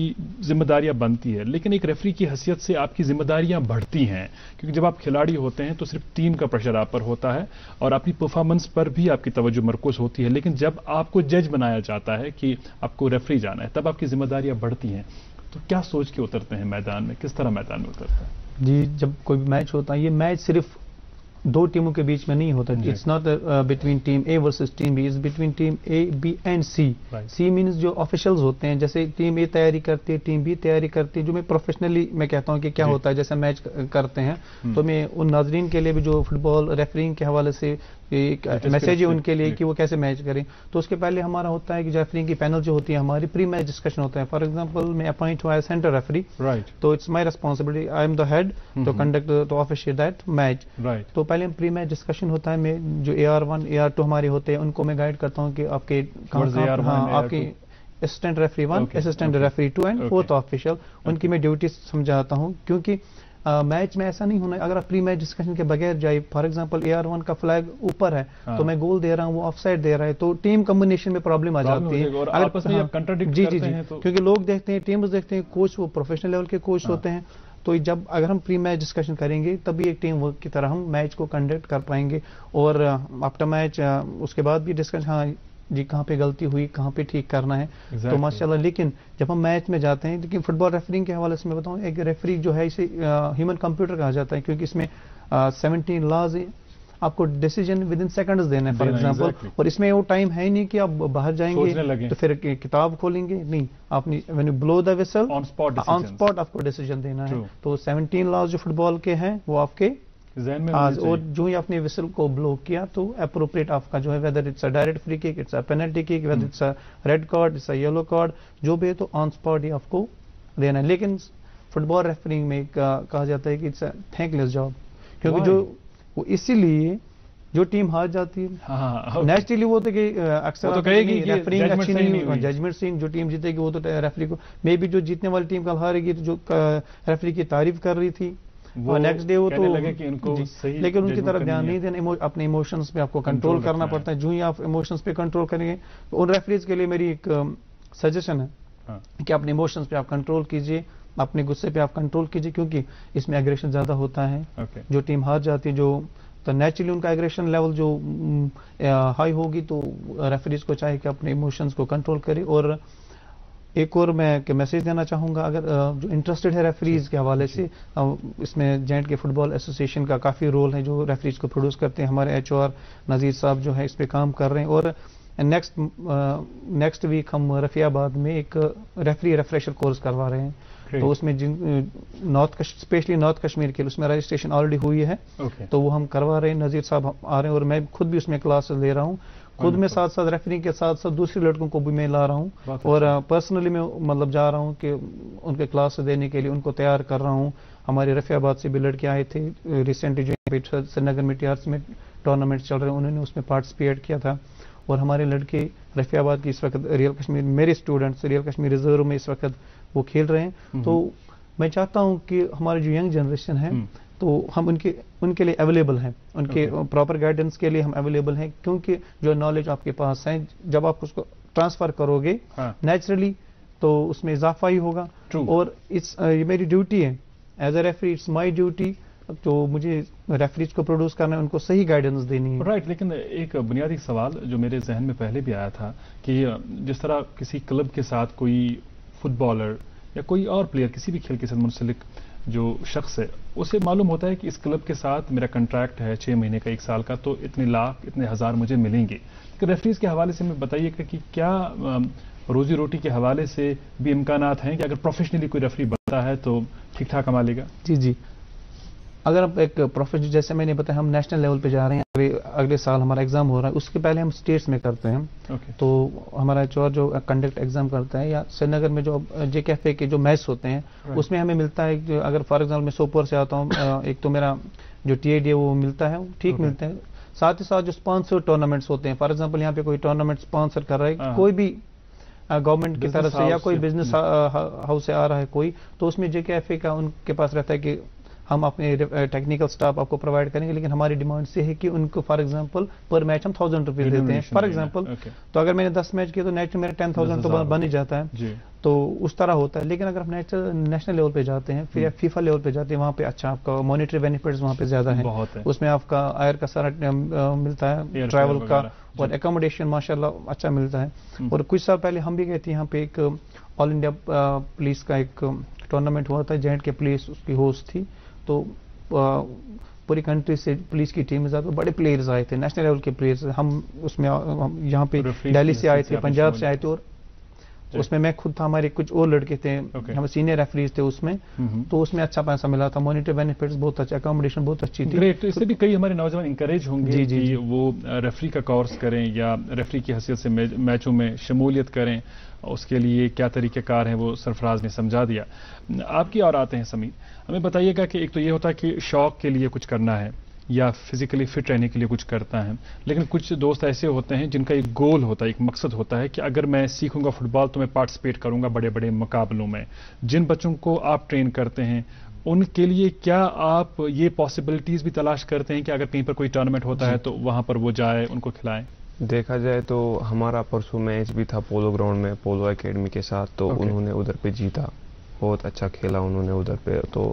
जिम्मेदारियां बनती है लेकिन एक रेफरी की हैसियत से आपकी जिम्मेदारियां बढ़ती हैं क्योंकि जब आप खिलाड़ी होते हैं तो सिर्फ टीम का प्रेशर आप पर होता है और अपनी परफॉर्मेंस पर भी आपकी तवज्जो मरकोज़ होती है लेकिन जब आपको जज बनाया जाता है कि आपको रेफरी जाना है तब आपकी जिम्मेदारियां बढ़ती हैं तो क्या सोच के उतरते हैं मैदान में किस तरह मैदान में उतरते हैं जी जब कोई मैच होता है ये मैच सिर्फ दो टीमों के बीच में नहीं होता it's not between team A versus team B is between team A B and C C means जो ऑफिशियल्स होते हैं जैसे टीम ए तैयारी करती है टीम बी तैयारी करती है जो मैं प्रोफेशनली मैं कहता हूँ कि क्या होता है जैसे मैच करते हैं हम्म। तो मैं उन नाजरीन के लिए भी जो फुटबॉल रेफरिंग के हवाले से एक मैसेज है उनके लिए कि वो कैसे मैच करें तो उसके पहले हमारा होता है कि रेफरी की पैनल जो होती है हमारी प्री मैच डिस्कशन होता है फॉर एग्जाम्पल मैं अपॉइंट हुआ है सेंटर रेफरी राइट तो it's my responsibility I am the head to conduct to official that match right तो पहले प्री मैच डिस्कशन होता है मैं जो A R one A R two हमारे होते हैं उनको मैं गाइड करता हूँ कि आपके आपकी assistant referee one assistant referee two and fourth official उनकी मैं ड्यूटी समझाता हूँ क्योंकि मैच में ऐसा नहीं होना अगर आप प्री मैच डिस्कशन के बगैर जाए for example A R one का फ्लैग ऊपर है हाँ। तो मैं गोल दे रहा हूँ वो ऑफ साइड दे रहा है तो टीम कंबिनेशन में प्रॉब्लम आ जाती है अगर हाँ, जी जी जी तो... क्योंकि लोग देखते हैं टीम्स देखते हैं कोच वो प्रोफेशनल लेवल के कोच हाँ। होते हैं तो जब अगर हम प्री मैच डिस्कशन करेंगे तभी एक टीम वर्क की तरह हम मैच को कंडक्ट कर पाएंगे और आफ्टर मैच उसके बाद भी डिस्कशन हाँ जी कहाँ पे गलती हुई कहाँ पे ठीक करना है तो exactly. तो माशाल्लाह लेकिन जब हम मैच में जाते हैं लेकिन फुटबॉल रेफरिंग के हवाले से मैं बताऊँ एक रेफरी जो है इसे ह्यूमन कंप्यूटर कहा जाता है क्योंकि इसमें सेवनटीन लॉज आपको डिसीजन विद इन सेकंड देना है फॉर एग्जाम्पल exactly. और इसमें वो टाइम है नहीं कि आप बाहर जाएंगे तो फिर किताब खोलेंगे नहीं आपने when you blow the whistle on spot आपको डिसीजन देना True. है तो 17 लॉज जो फुटबॉल के हैं वो आपके आज और जो ही आपने विसल को ब्लॉक किया तो अप्रोप्रिएट आपका जो है whether it's a direct free kick it's a penalty kick whether it's a red card it's a yellow card जो भी है तो ऑन स्पॉट ही आपको देना है लेकिन फुटबॉल रेफरिंग में कहा जाता है कि इट्स अ थैंकलेस जॉब क्योंकि जो वो इसीलिए जो टीम हार जाती है नेचुरली हाँ, हाँ, हाँ, वो तो कि अक्सर तो कहेगी रेफरिंग अच्छी नहीं जजमेंट सीन जो टीम जीतेगी वो तो रेफरी को मे बी जो जीतने वाली टीम कल हारेगी तो जो रेफरी की तारीफ कर रही थी वो नेक्स्ट डे वो तो लगे कि इनको लेकिन उनकी तरफ ध्यान नहीं देना अपने इमोशंस पे आपको कंट्रोल करना पड़ता है जो ही आप इमोशंस पे कंट्रोल करेंगे तो उन रेफरीज के लिए मेरी एक सजेशन है हाँ। कि अपने इमोशंस पे आप कंट्रोल कीजिए अपने गुस्से पे आप कंट्रोल कीजिए क्योंकि इसमें एग्रेशन ज्यादा होता है जो टीम हार जाती है जो तो नेचुरली उनका एग्रेशन लेवल जो हाई होगी तो रेफरीज को चाहिए कि अपने इमोशंस को कंट्रोल करे और एक और मैं के मैसेज देना चाहूँगा अगर जो इंटरेस्टेड है रेफरीज के हवाले से इसमें जेंट के फुटबॉल एसोसिएशन का काफ़ी रोल है जो रेफरीज को प्रोड्यूस करते हैं हमारे एच नज़ीर साहब जो है इस पर काम कर रहे हैं और नेक्स्ट नेक्स्ट वीक हम रफियाबाद में एक रेफरी रेफ्रेशर कोर्स करवा रहे हैं तो उसमें जिन नॉर्थ स्पेशली नॉर्थ कश्मीर के उसमें रजिस्ट्रेशन ऑलरेडी हुई है okay. तो वो हम करवा रहे हैं नज़ीर साहब आ रहे हैं और मैं खुद भी उसमें क्लासेस ले रहा हूँ खुद में साथ साथ रेफरिंग के साथ साथ दूसरी लड़कों को भी मैं ला रहा हूँ और पर्सनली मैं मतलब जा रहा हूँ कि उनके क्लास देने के लिए उनको तैयार कर रहा हूँ हमारे रफियाबाद से भी लड़के आए थे रिसेंटली जो श्रीनगर में टीआरसी में टूर्नामेंट चल रहे उन्होंने उसमें पार्टिसिपेट किया था और हमारे लड़के रफियाबाद की इस वक्त रियल कश्मीर मेरे स्टूडेंट्स रियल कश्मीर रिजर्व में इस वक्त वो खेल रहे हैं हम्म, तो हम्म। मैं चाहता हूं कि हमारी जो यंग जनरेशन है हम्म। तो हम उनके उनके लिए अवेलेबल हैं उनके प्रॉपर okay. गाइडेंस के लिए हम अवेलेबल हैं क्योंकि जो नॉलेज आपके पास है जब आप उसको ट्रांसफर करोगे नेचुरली हाँ. तो उसमें इजाफा ही होगा True. और इट्स ये मेरी ड्यूटी है as a referee it's my duty तो मुझे रेफरीज को प्रोड्यूस करना है उनको सही गाइडेंस देनी है राइट right, लेकिन एक बुनियादी सवाल जो मेरे जहन में पहले भी आया था कि जिस तरह किसी क्लब के साथ कोई फुटबॉलर या कोई और प्लेयर किसी भी खेल के साथ मुंसलिक जो शख्स है उसे मालूम होता है कि इस क्लब के साथ मेरा कॉन्ट्रैक्ट है छः महीने का एक साल का तो इतने लाख इतने हज़ार मुझे मिलेंगे तो रेफरीज़ के हवाले से हमें बताइएगा कि क्या रोजी रोटी के हवाले से भी इम्कान हैं कि अगर प्रोफेशनली कोई रेफरी बनता है तो ठीक ठाक कमा लेगा जी जी अगर आप एक प्रोफेशन जैसे मैंने बताया हम नेशनल लेवल पे जा रहे हैं अगले अगले साल हमारा एग्जाम हो रहा है उसके पहले हम स्टेट्स में करते हैं okay. तो हमारा एच जो कंडक्ट एग्जाम करता है या श्रीनगर में जो जे कैफे के जो मैच होते हैं right. उसमें हमें मिलता है कि अगर फॉर एग्जाम्पल मैं सोपोर से आता हूँ एक तो मेरा जो टी है वो मिलता है ठीक okay. मिलते हैं साथ ही साथ जो स्पॉन्सर टूर्नामेंट्स होते हैं फॉर एग्जाम्पल यहाँ पे कोई टूर्नामेंट स्पॉन्सर कर रहा है हाँ। कोई भी गवर्नमेंट की तरफ से या कोई बिजनेस हम्म। हाउस से आ रहा है कोई तो उसमें जे का उनके पास रहता है कि हम अपने टेक्निकल स्टाफ आपको प्रोवाइड करेंगे लेकिन हमारी डिमांड से है कि उनको फॉर एग्जाम्पल पर मैच हम थाउजेंड रुपीज देते हैं फॉर एग्जाम्पल तो अगर मैंने दस मैच किया तो नेचुरल मेरा टेन थाउजेंड तो बन ही जाता है तो उस तरह होता है लेकिन अगर हम नेशनल लेवल पे जाते हैं फिर फीफा हम्म। लेवल पे जाते हैं वहाँ पे अच्छा आपका मॉनिटरी बेनिफिट्स वहाँ पे ज्यादा है उसमें आपका आयर का सारा मिलता है ट्रैवल का और एकोमोडेशन माशाल्लाह अच्छा मिलता है हम्म। और कुछ साल पहले हम भी गए थे यहाँ पे एक ऑल इंडिया पुलिस का एक टूर्नामेंट हुआ था जेंट के पुलिस उसकी होस्ट थी तो पूरी कंट्री से पुलिस की टीम तो बड़े प्लेयर्स आए थे नेशनल लेवल के प्लेयर्स हम उसमें यहाँ पे दिल्ली से आए थे पंजाब से आए थे और उसमें मैं खुद था हमारे कुछ और लड़के थे okay. हम सीनियर रेफरीज थे उसमें तो उसमें अच्छा पैसा मिला था मॉनिटर बेनिफिट्स बहुत अच्छा अकोमोडेशन बहुत अच्छी थी ग्रेट तो इससे भी कई हमारे नौजवान इंकरेज होंगे जी, जी, जी वो रेफरी का कोर्स करें या रेफरी की हैसियत से मैचों में शमूलियत करें उसके लिए क्या तरीक़ेकार हैं वो सरफराज ने समझा दिया आपकी और आते हैं समीर हमें बताइएगा कि एक तो ये होता है कि शौक के लिए कुछ करना है या फिजिकली फिट रहने के लिए कुछ करता है लेकिन कुछ दोस्त ऐसे होते हैं जिनका एक गोल होता है एक मकसद होता है कि अगर मैं सीखूंगा फुटबॉल तो मैं पार्टिसिपेट करूंगा बड़े बड़े मुकाबलों में जिन बच्चों को आप ट्रेन करते हैं उनके लिए क्या आप ये पॉसिबिलिटीज भी तलाश करते हैं कि अगर कहीं पर कोई टूर्नामेंट होता है तो वहां पर वो जाए उनको खिलाएं देखा जाए तो हमारा परसों मैच भी था पोलो ग्राउंड में पोलो एकेडमी के साथ तो उन्होंने उधर पे जीता बहुत अच्छा खेला उन्होंने उधर पे तो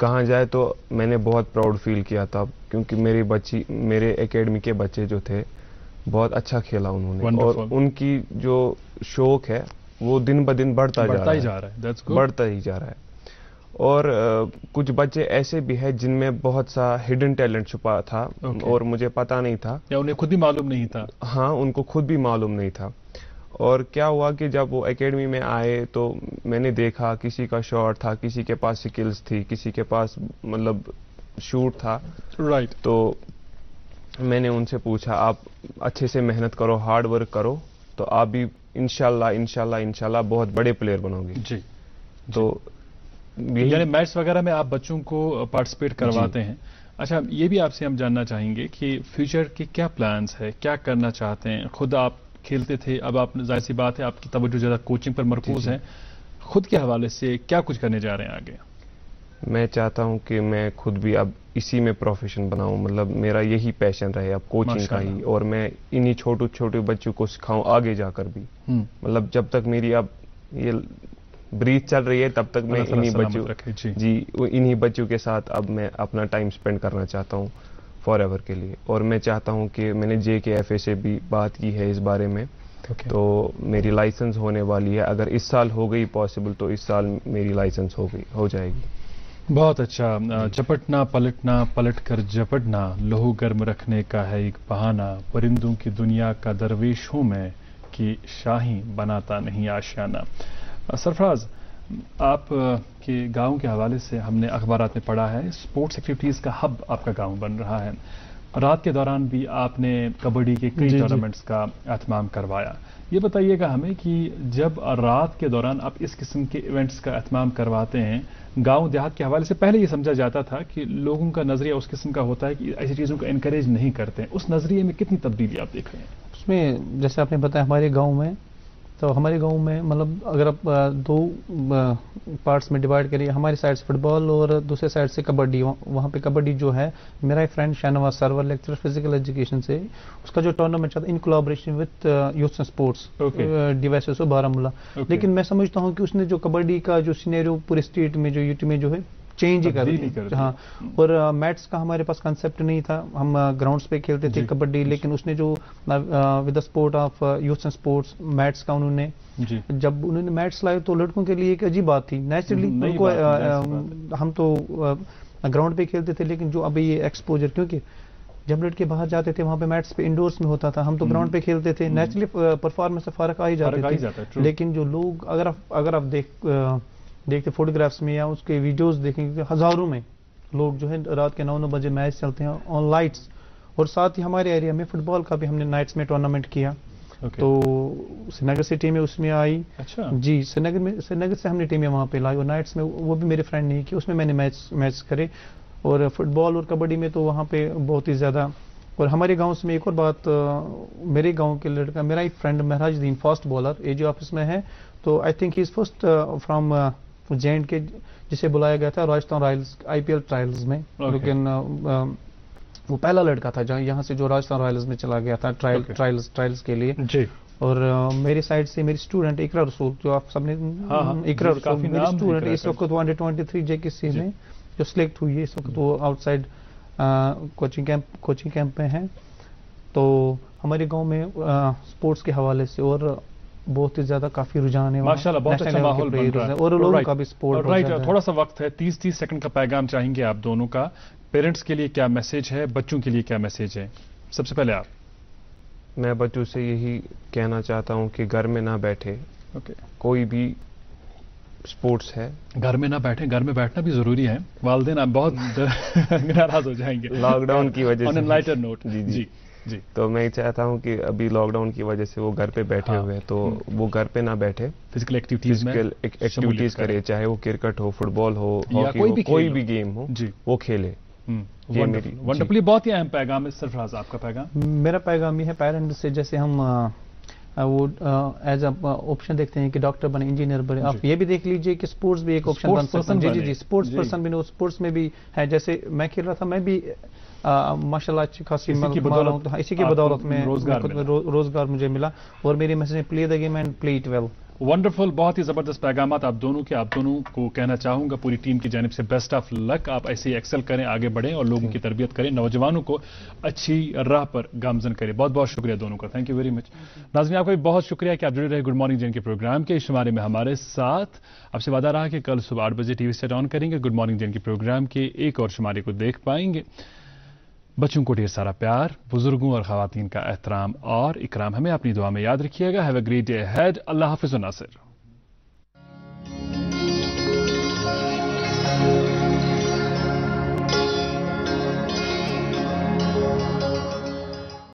कहा जाए तो मैंने बहुत प्राउड फील किया था क्योंकि मेरी बच्ची मेरे एकेडमी के बच्चे जो थे बहुत अच्छा खेला उन्होंने Wonderful. और उनकी जो शौक है वो दिन ब दिन बढ़ता, बढ़ता जा, ही जा रहा है बढ़ता ही जा रहा है और कुछ बच्चे ऐसे भी हैं जिनमें बहुत सा हिडन टैलेंट छुपा था okay. और मुझे पता नहीं था या उन्हें खुद भी मालूम नहीं था हाँ उनको खुद भी मालूम नहीं था और क्या हुआ कि जब वो एकेडमी में आए तो मैंने देखा किसी का शॉट था किसी के पास स्किल्स थी किसी के पास मतलब शूट था राइट right. तो मैंने उनसे पूछा आप अच्छे से मेहनत करो हार्ड वर्क करो तो आप भी इनशाला इनशाला इनशाला बहुत बड़े प्लेयर बनोगे जी तो यानी मैच वगैरह में आप बच्चों को पार्टिसिपेट करवाते हैं अच्छा ये भी आपसे हम जानना चाहेंगे कि फ्यूचर के क्या प्लान्स है क्या करना चाहते हैं खुद आप खेलते थे अब आप जाहिर सी बात है आपकी तवज्जो ज़्यादा कोचिंग पर मरकूज़ है खुद के हवाले से क्या कुछ करने जा रहे हैं आगे मैं चाहता हूं कि मैं खुद भी अब इसी में प्रोफेशन बनाऊं मतलब मेरा यही पैशन रहे अब कोचिंग का ही और मैं इन्हीं छोटे छोटे बच्चों को सिखाऊं आगे जाकर भी हम्म। मतलब जब तक मेरी अब ये ब्रीथ चल रही है तब तक मैं इन्हीं बच्चों जी, जी इन्हीं बच्चों के साथ अब मैं अपना टाइम स्पेंड करना चाहता हूँ फॉर एवर के लिए और मैं चाहता हूँ कि मैंने जे के एफ ए से भी बात की है इस बारे में okay. तो मेरी लाइसेंस होने वाली है अगर इस साल हो गई पॉसिबल तो इस साल मेरी लाइसेंस हो गई हो जाएगी बहुत अच्छा चपटना पलटना पलट कर झपटना लहू गर्म रखने का है एक बहाना परिंदों की दुनिया का दरवेश हूं मैं कि शाही बनाता नहीं आशियाना सरफराज आप के गांव के हवाले से हमने अखबार में पढ़ा है स्पोर्ट्स एक्टिविटीज़ का हब आपका गांव बन रहा है रात के दौरान भी आपने कबड्डी के कई टूर्नामेंट्स का एहतमाम करवाया ये बताइएगा हमें कि जब रात के दौरान आप इस किस्म के इवेंट्स का एहतमाम करवाते हैं गांव देहात के हवाले से पहले ये समझा जाता था कि लोगों का नजरिया उस किस्म का होता है कि ऐसी चीज़ों को इंकरेज नहीं करते उस नजरिए में कितनी तब्दीली आप देख रहे हैं उसमें जैसे आपने बताया हमारे गाँव में तो हमारे गांव में मतलब अगर आप दो पार्ट्स में डिवाइड करिए हमारी साइड से फुटबॉल और दूसरे साइड से कबड्डी वहाँ पे कबड्डी जो है मेरा एक friend Shahnawaz Sarwar lecture physical education से उसका जो टूर्नामेंट चलता in collaboration with youth sports devices Baramulla लेकिन मैं समझता हूँ कि उसने जो कबड्डी का जो सीनेरियो पूरे स्टेट में जो यूटी में जो है चेंज ही कर दी हाँ और मैट्स का हमारे पास कंसेप्ट नहीं था हम ग्राउंड्स पे खेलते थे कबड्डी लेकिन उसने जो with the sport of youth and sports mats का उन्होंने जब उन्होंने मैट्स लाए तो लड़कों के लिए एक अजीब बात थी नेचुरली उनको हम तो ग्राउंड पे खेलते थे लेकिन जो अभी ये एक्सपोजर क्योंकि जब लड़के बाहर जाते थे वहां पे मैट्स पे इंडोर्स में होता था हम तो ग्राउंड हम्म। पे खेलते थे नेचुरली परफॉर्मेंस हम्म। से फर्क आ ही जाते थे लेकिन जो लोग अगर आप अगर आप देख देखते फोटोग्राफ्स में या उसके वीडियोस देखेंगे हज़ारों में लोग जो है रात के नौ नौ बजे मैच चलते हैं ऑन लाइट्स और साथ ही हमारे एरिया में फुटबॉल का भी हमने नाइट्स में टूर्नामेंट किया okay. तो श्रीनगर से टीमें उसमें आई अच्छा जी श्रीनगर में श्रीनगर से हमने टीमें वहाँ पे लाई और नाइट्स में वो भी मेरे फ्रेंड ने की उसमें मैंने मैच मैच करे और फुटबॉल और कबड्डी में तो वहाँ पे बहुत ही ज़्यादा और हमारे गांव में एक और बात मेरे गांव के लड़का मेरा एक फ्रेंड महराज दीन फास्ट बॉलर एजी ऑफिस में है तो I think he is first from J and K जिसे बुलाया गया था राजस्थान रॉयल्स आईपीएल ट्रायल्स में लेकिन वो पहला लड़का था जहाँ यहाँ से जो राजस्थान रॉयल्स में चला गया था ट्रायल okay. ट्रायल्स ट्रायल्स के लिए जी और आ, मेरी साइड से मेरी स्टूडेंट इकरा रसूल जो आप सबने हाँ, हाँ। इकरा रसूल स्टूडेंट इस वक्त जे जेकेसी में जो सिलेक्ट हुई है इस वक्त वो outside coaching camp coaching camp में है तो हमारे गांव में स्पोर्ट्स के हवाले से और बहुत ही ज्यादा काफी रुझान है माशाल्लाह बहुत अच्छा माहौल बन रहा है और लोगों का भी सपोर्ट राइट थोड़ा सा वक्त है तीस तीस सेकंड का पैगाम चाहेंगे आप दोनों का पेरेंट्स के लिए क्या मैसेज है बच्चों के लिए क्या मैसेज है सबसे पहले आप मैं बच्चों से यही कहना चाहता हूँ कि घर में ना बैठे कोई भी स्पोर्ट्स है घर में ना बैठे घर में बैठना भी जरूरी है वालदेन आप बहुत नाराज हो जाएंगे लॉकडाउन की वजह से नोट जी, जी।, जी। जी तो मैं चाहता हूँ कि अभी लॉकडाउन की वजह से वो घर पे बैठे हाँ, हुए हैं तो हम्म। वो घर पे ना बैठे फिजिकल एक्टिविटीज फिजिकल एक्टिविटीज करे चाहे वो क्रिकेट हो फुटबॉल हो हॉकी कोई, भी कोई भी गेम हो जी वो खेले हम्म, बहुत ही अहम पैगाम है सरफराज आपका पैगाम मेरा पैगाम ये है पेरेंट्स से जैसे हम वो एज अ ऑप्शन देखते हैं कि डॉक्टर बने इंजीनियर बने आप ये भी देख लीजिए कि स्पोर्ट्स भी एक ऑप्शन बन सकता है जी जी जी स्पोर्ट्स पर्सन भी नो स्पोर्ट्स में भी है जैसे मैं खेल रहा था मैं भी माशाल्लाह अच्छी खासी इसी की बदौलत हाँ, इसी की बदौलत में रोजगार रो, रोजगार मुझे मिला और मेरी message play the game and play it well wonderful बहुत ही ज़बरदस्त पैगाम आप दोनों के आप दोनों को कहना चाहूंगा पूरी टीम की जानब से बेस्ट ऑफ लक आप ऐसे ही एक्सेल करें आगे बढ़ें और लोगों की तरबियत करें नौजवानों को अच्छी राह पर गामजन करें बहुत बहुत शुक्रिया दोनों का thank you very much Nazmi आपका भी बहुत शुक्रिया कि आप जुड़े रहे गुड मॉर्निंग जैन के प्रोग्राम के इस शुमारे में हमारे साथ आपसे वादा रहा कि कल सुबह आठ बजे टी वी सेट ऑन करेंगे गुड मॉर्निंग जैन के प्रोग्राम के एक और शुमारे को देख पाएंगे बच्चों को ढेर सारा प्यार बुजुर्गों और खातन का एहतराम और इकराम हमें अपनी दुआ में याद रखिएगा हैव अ ग्रेट डे हैड अल्लाह हाफिज नासिर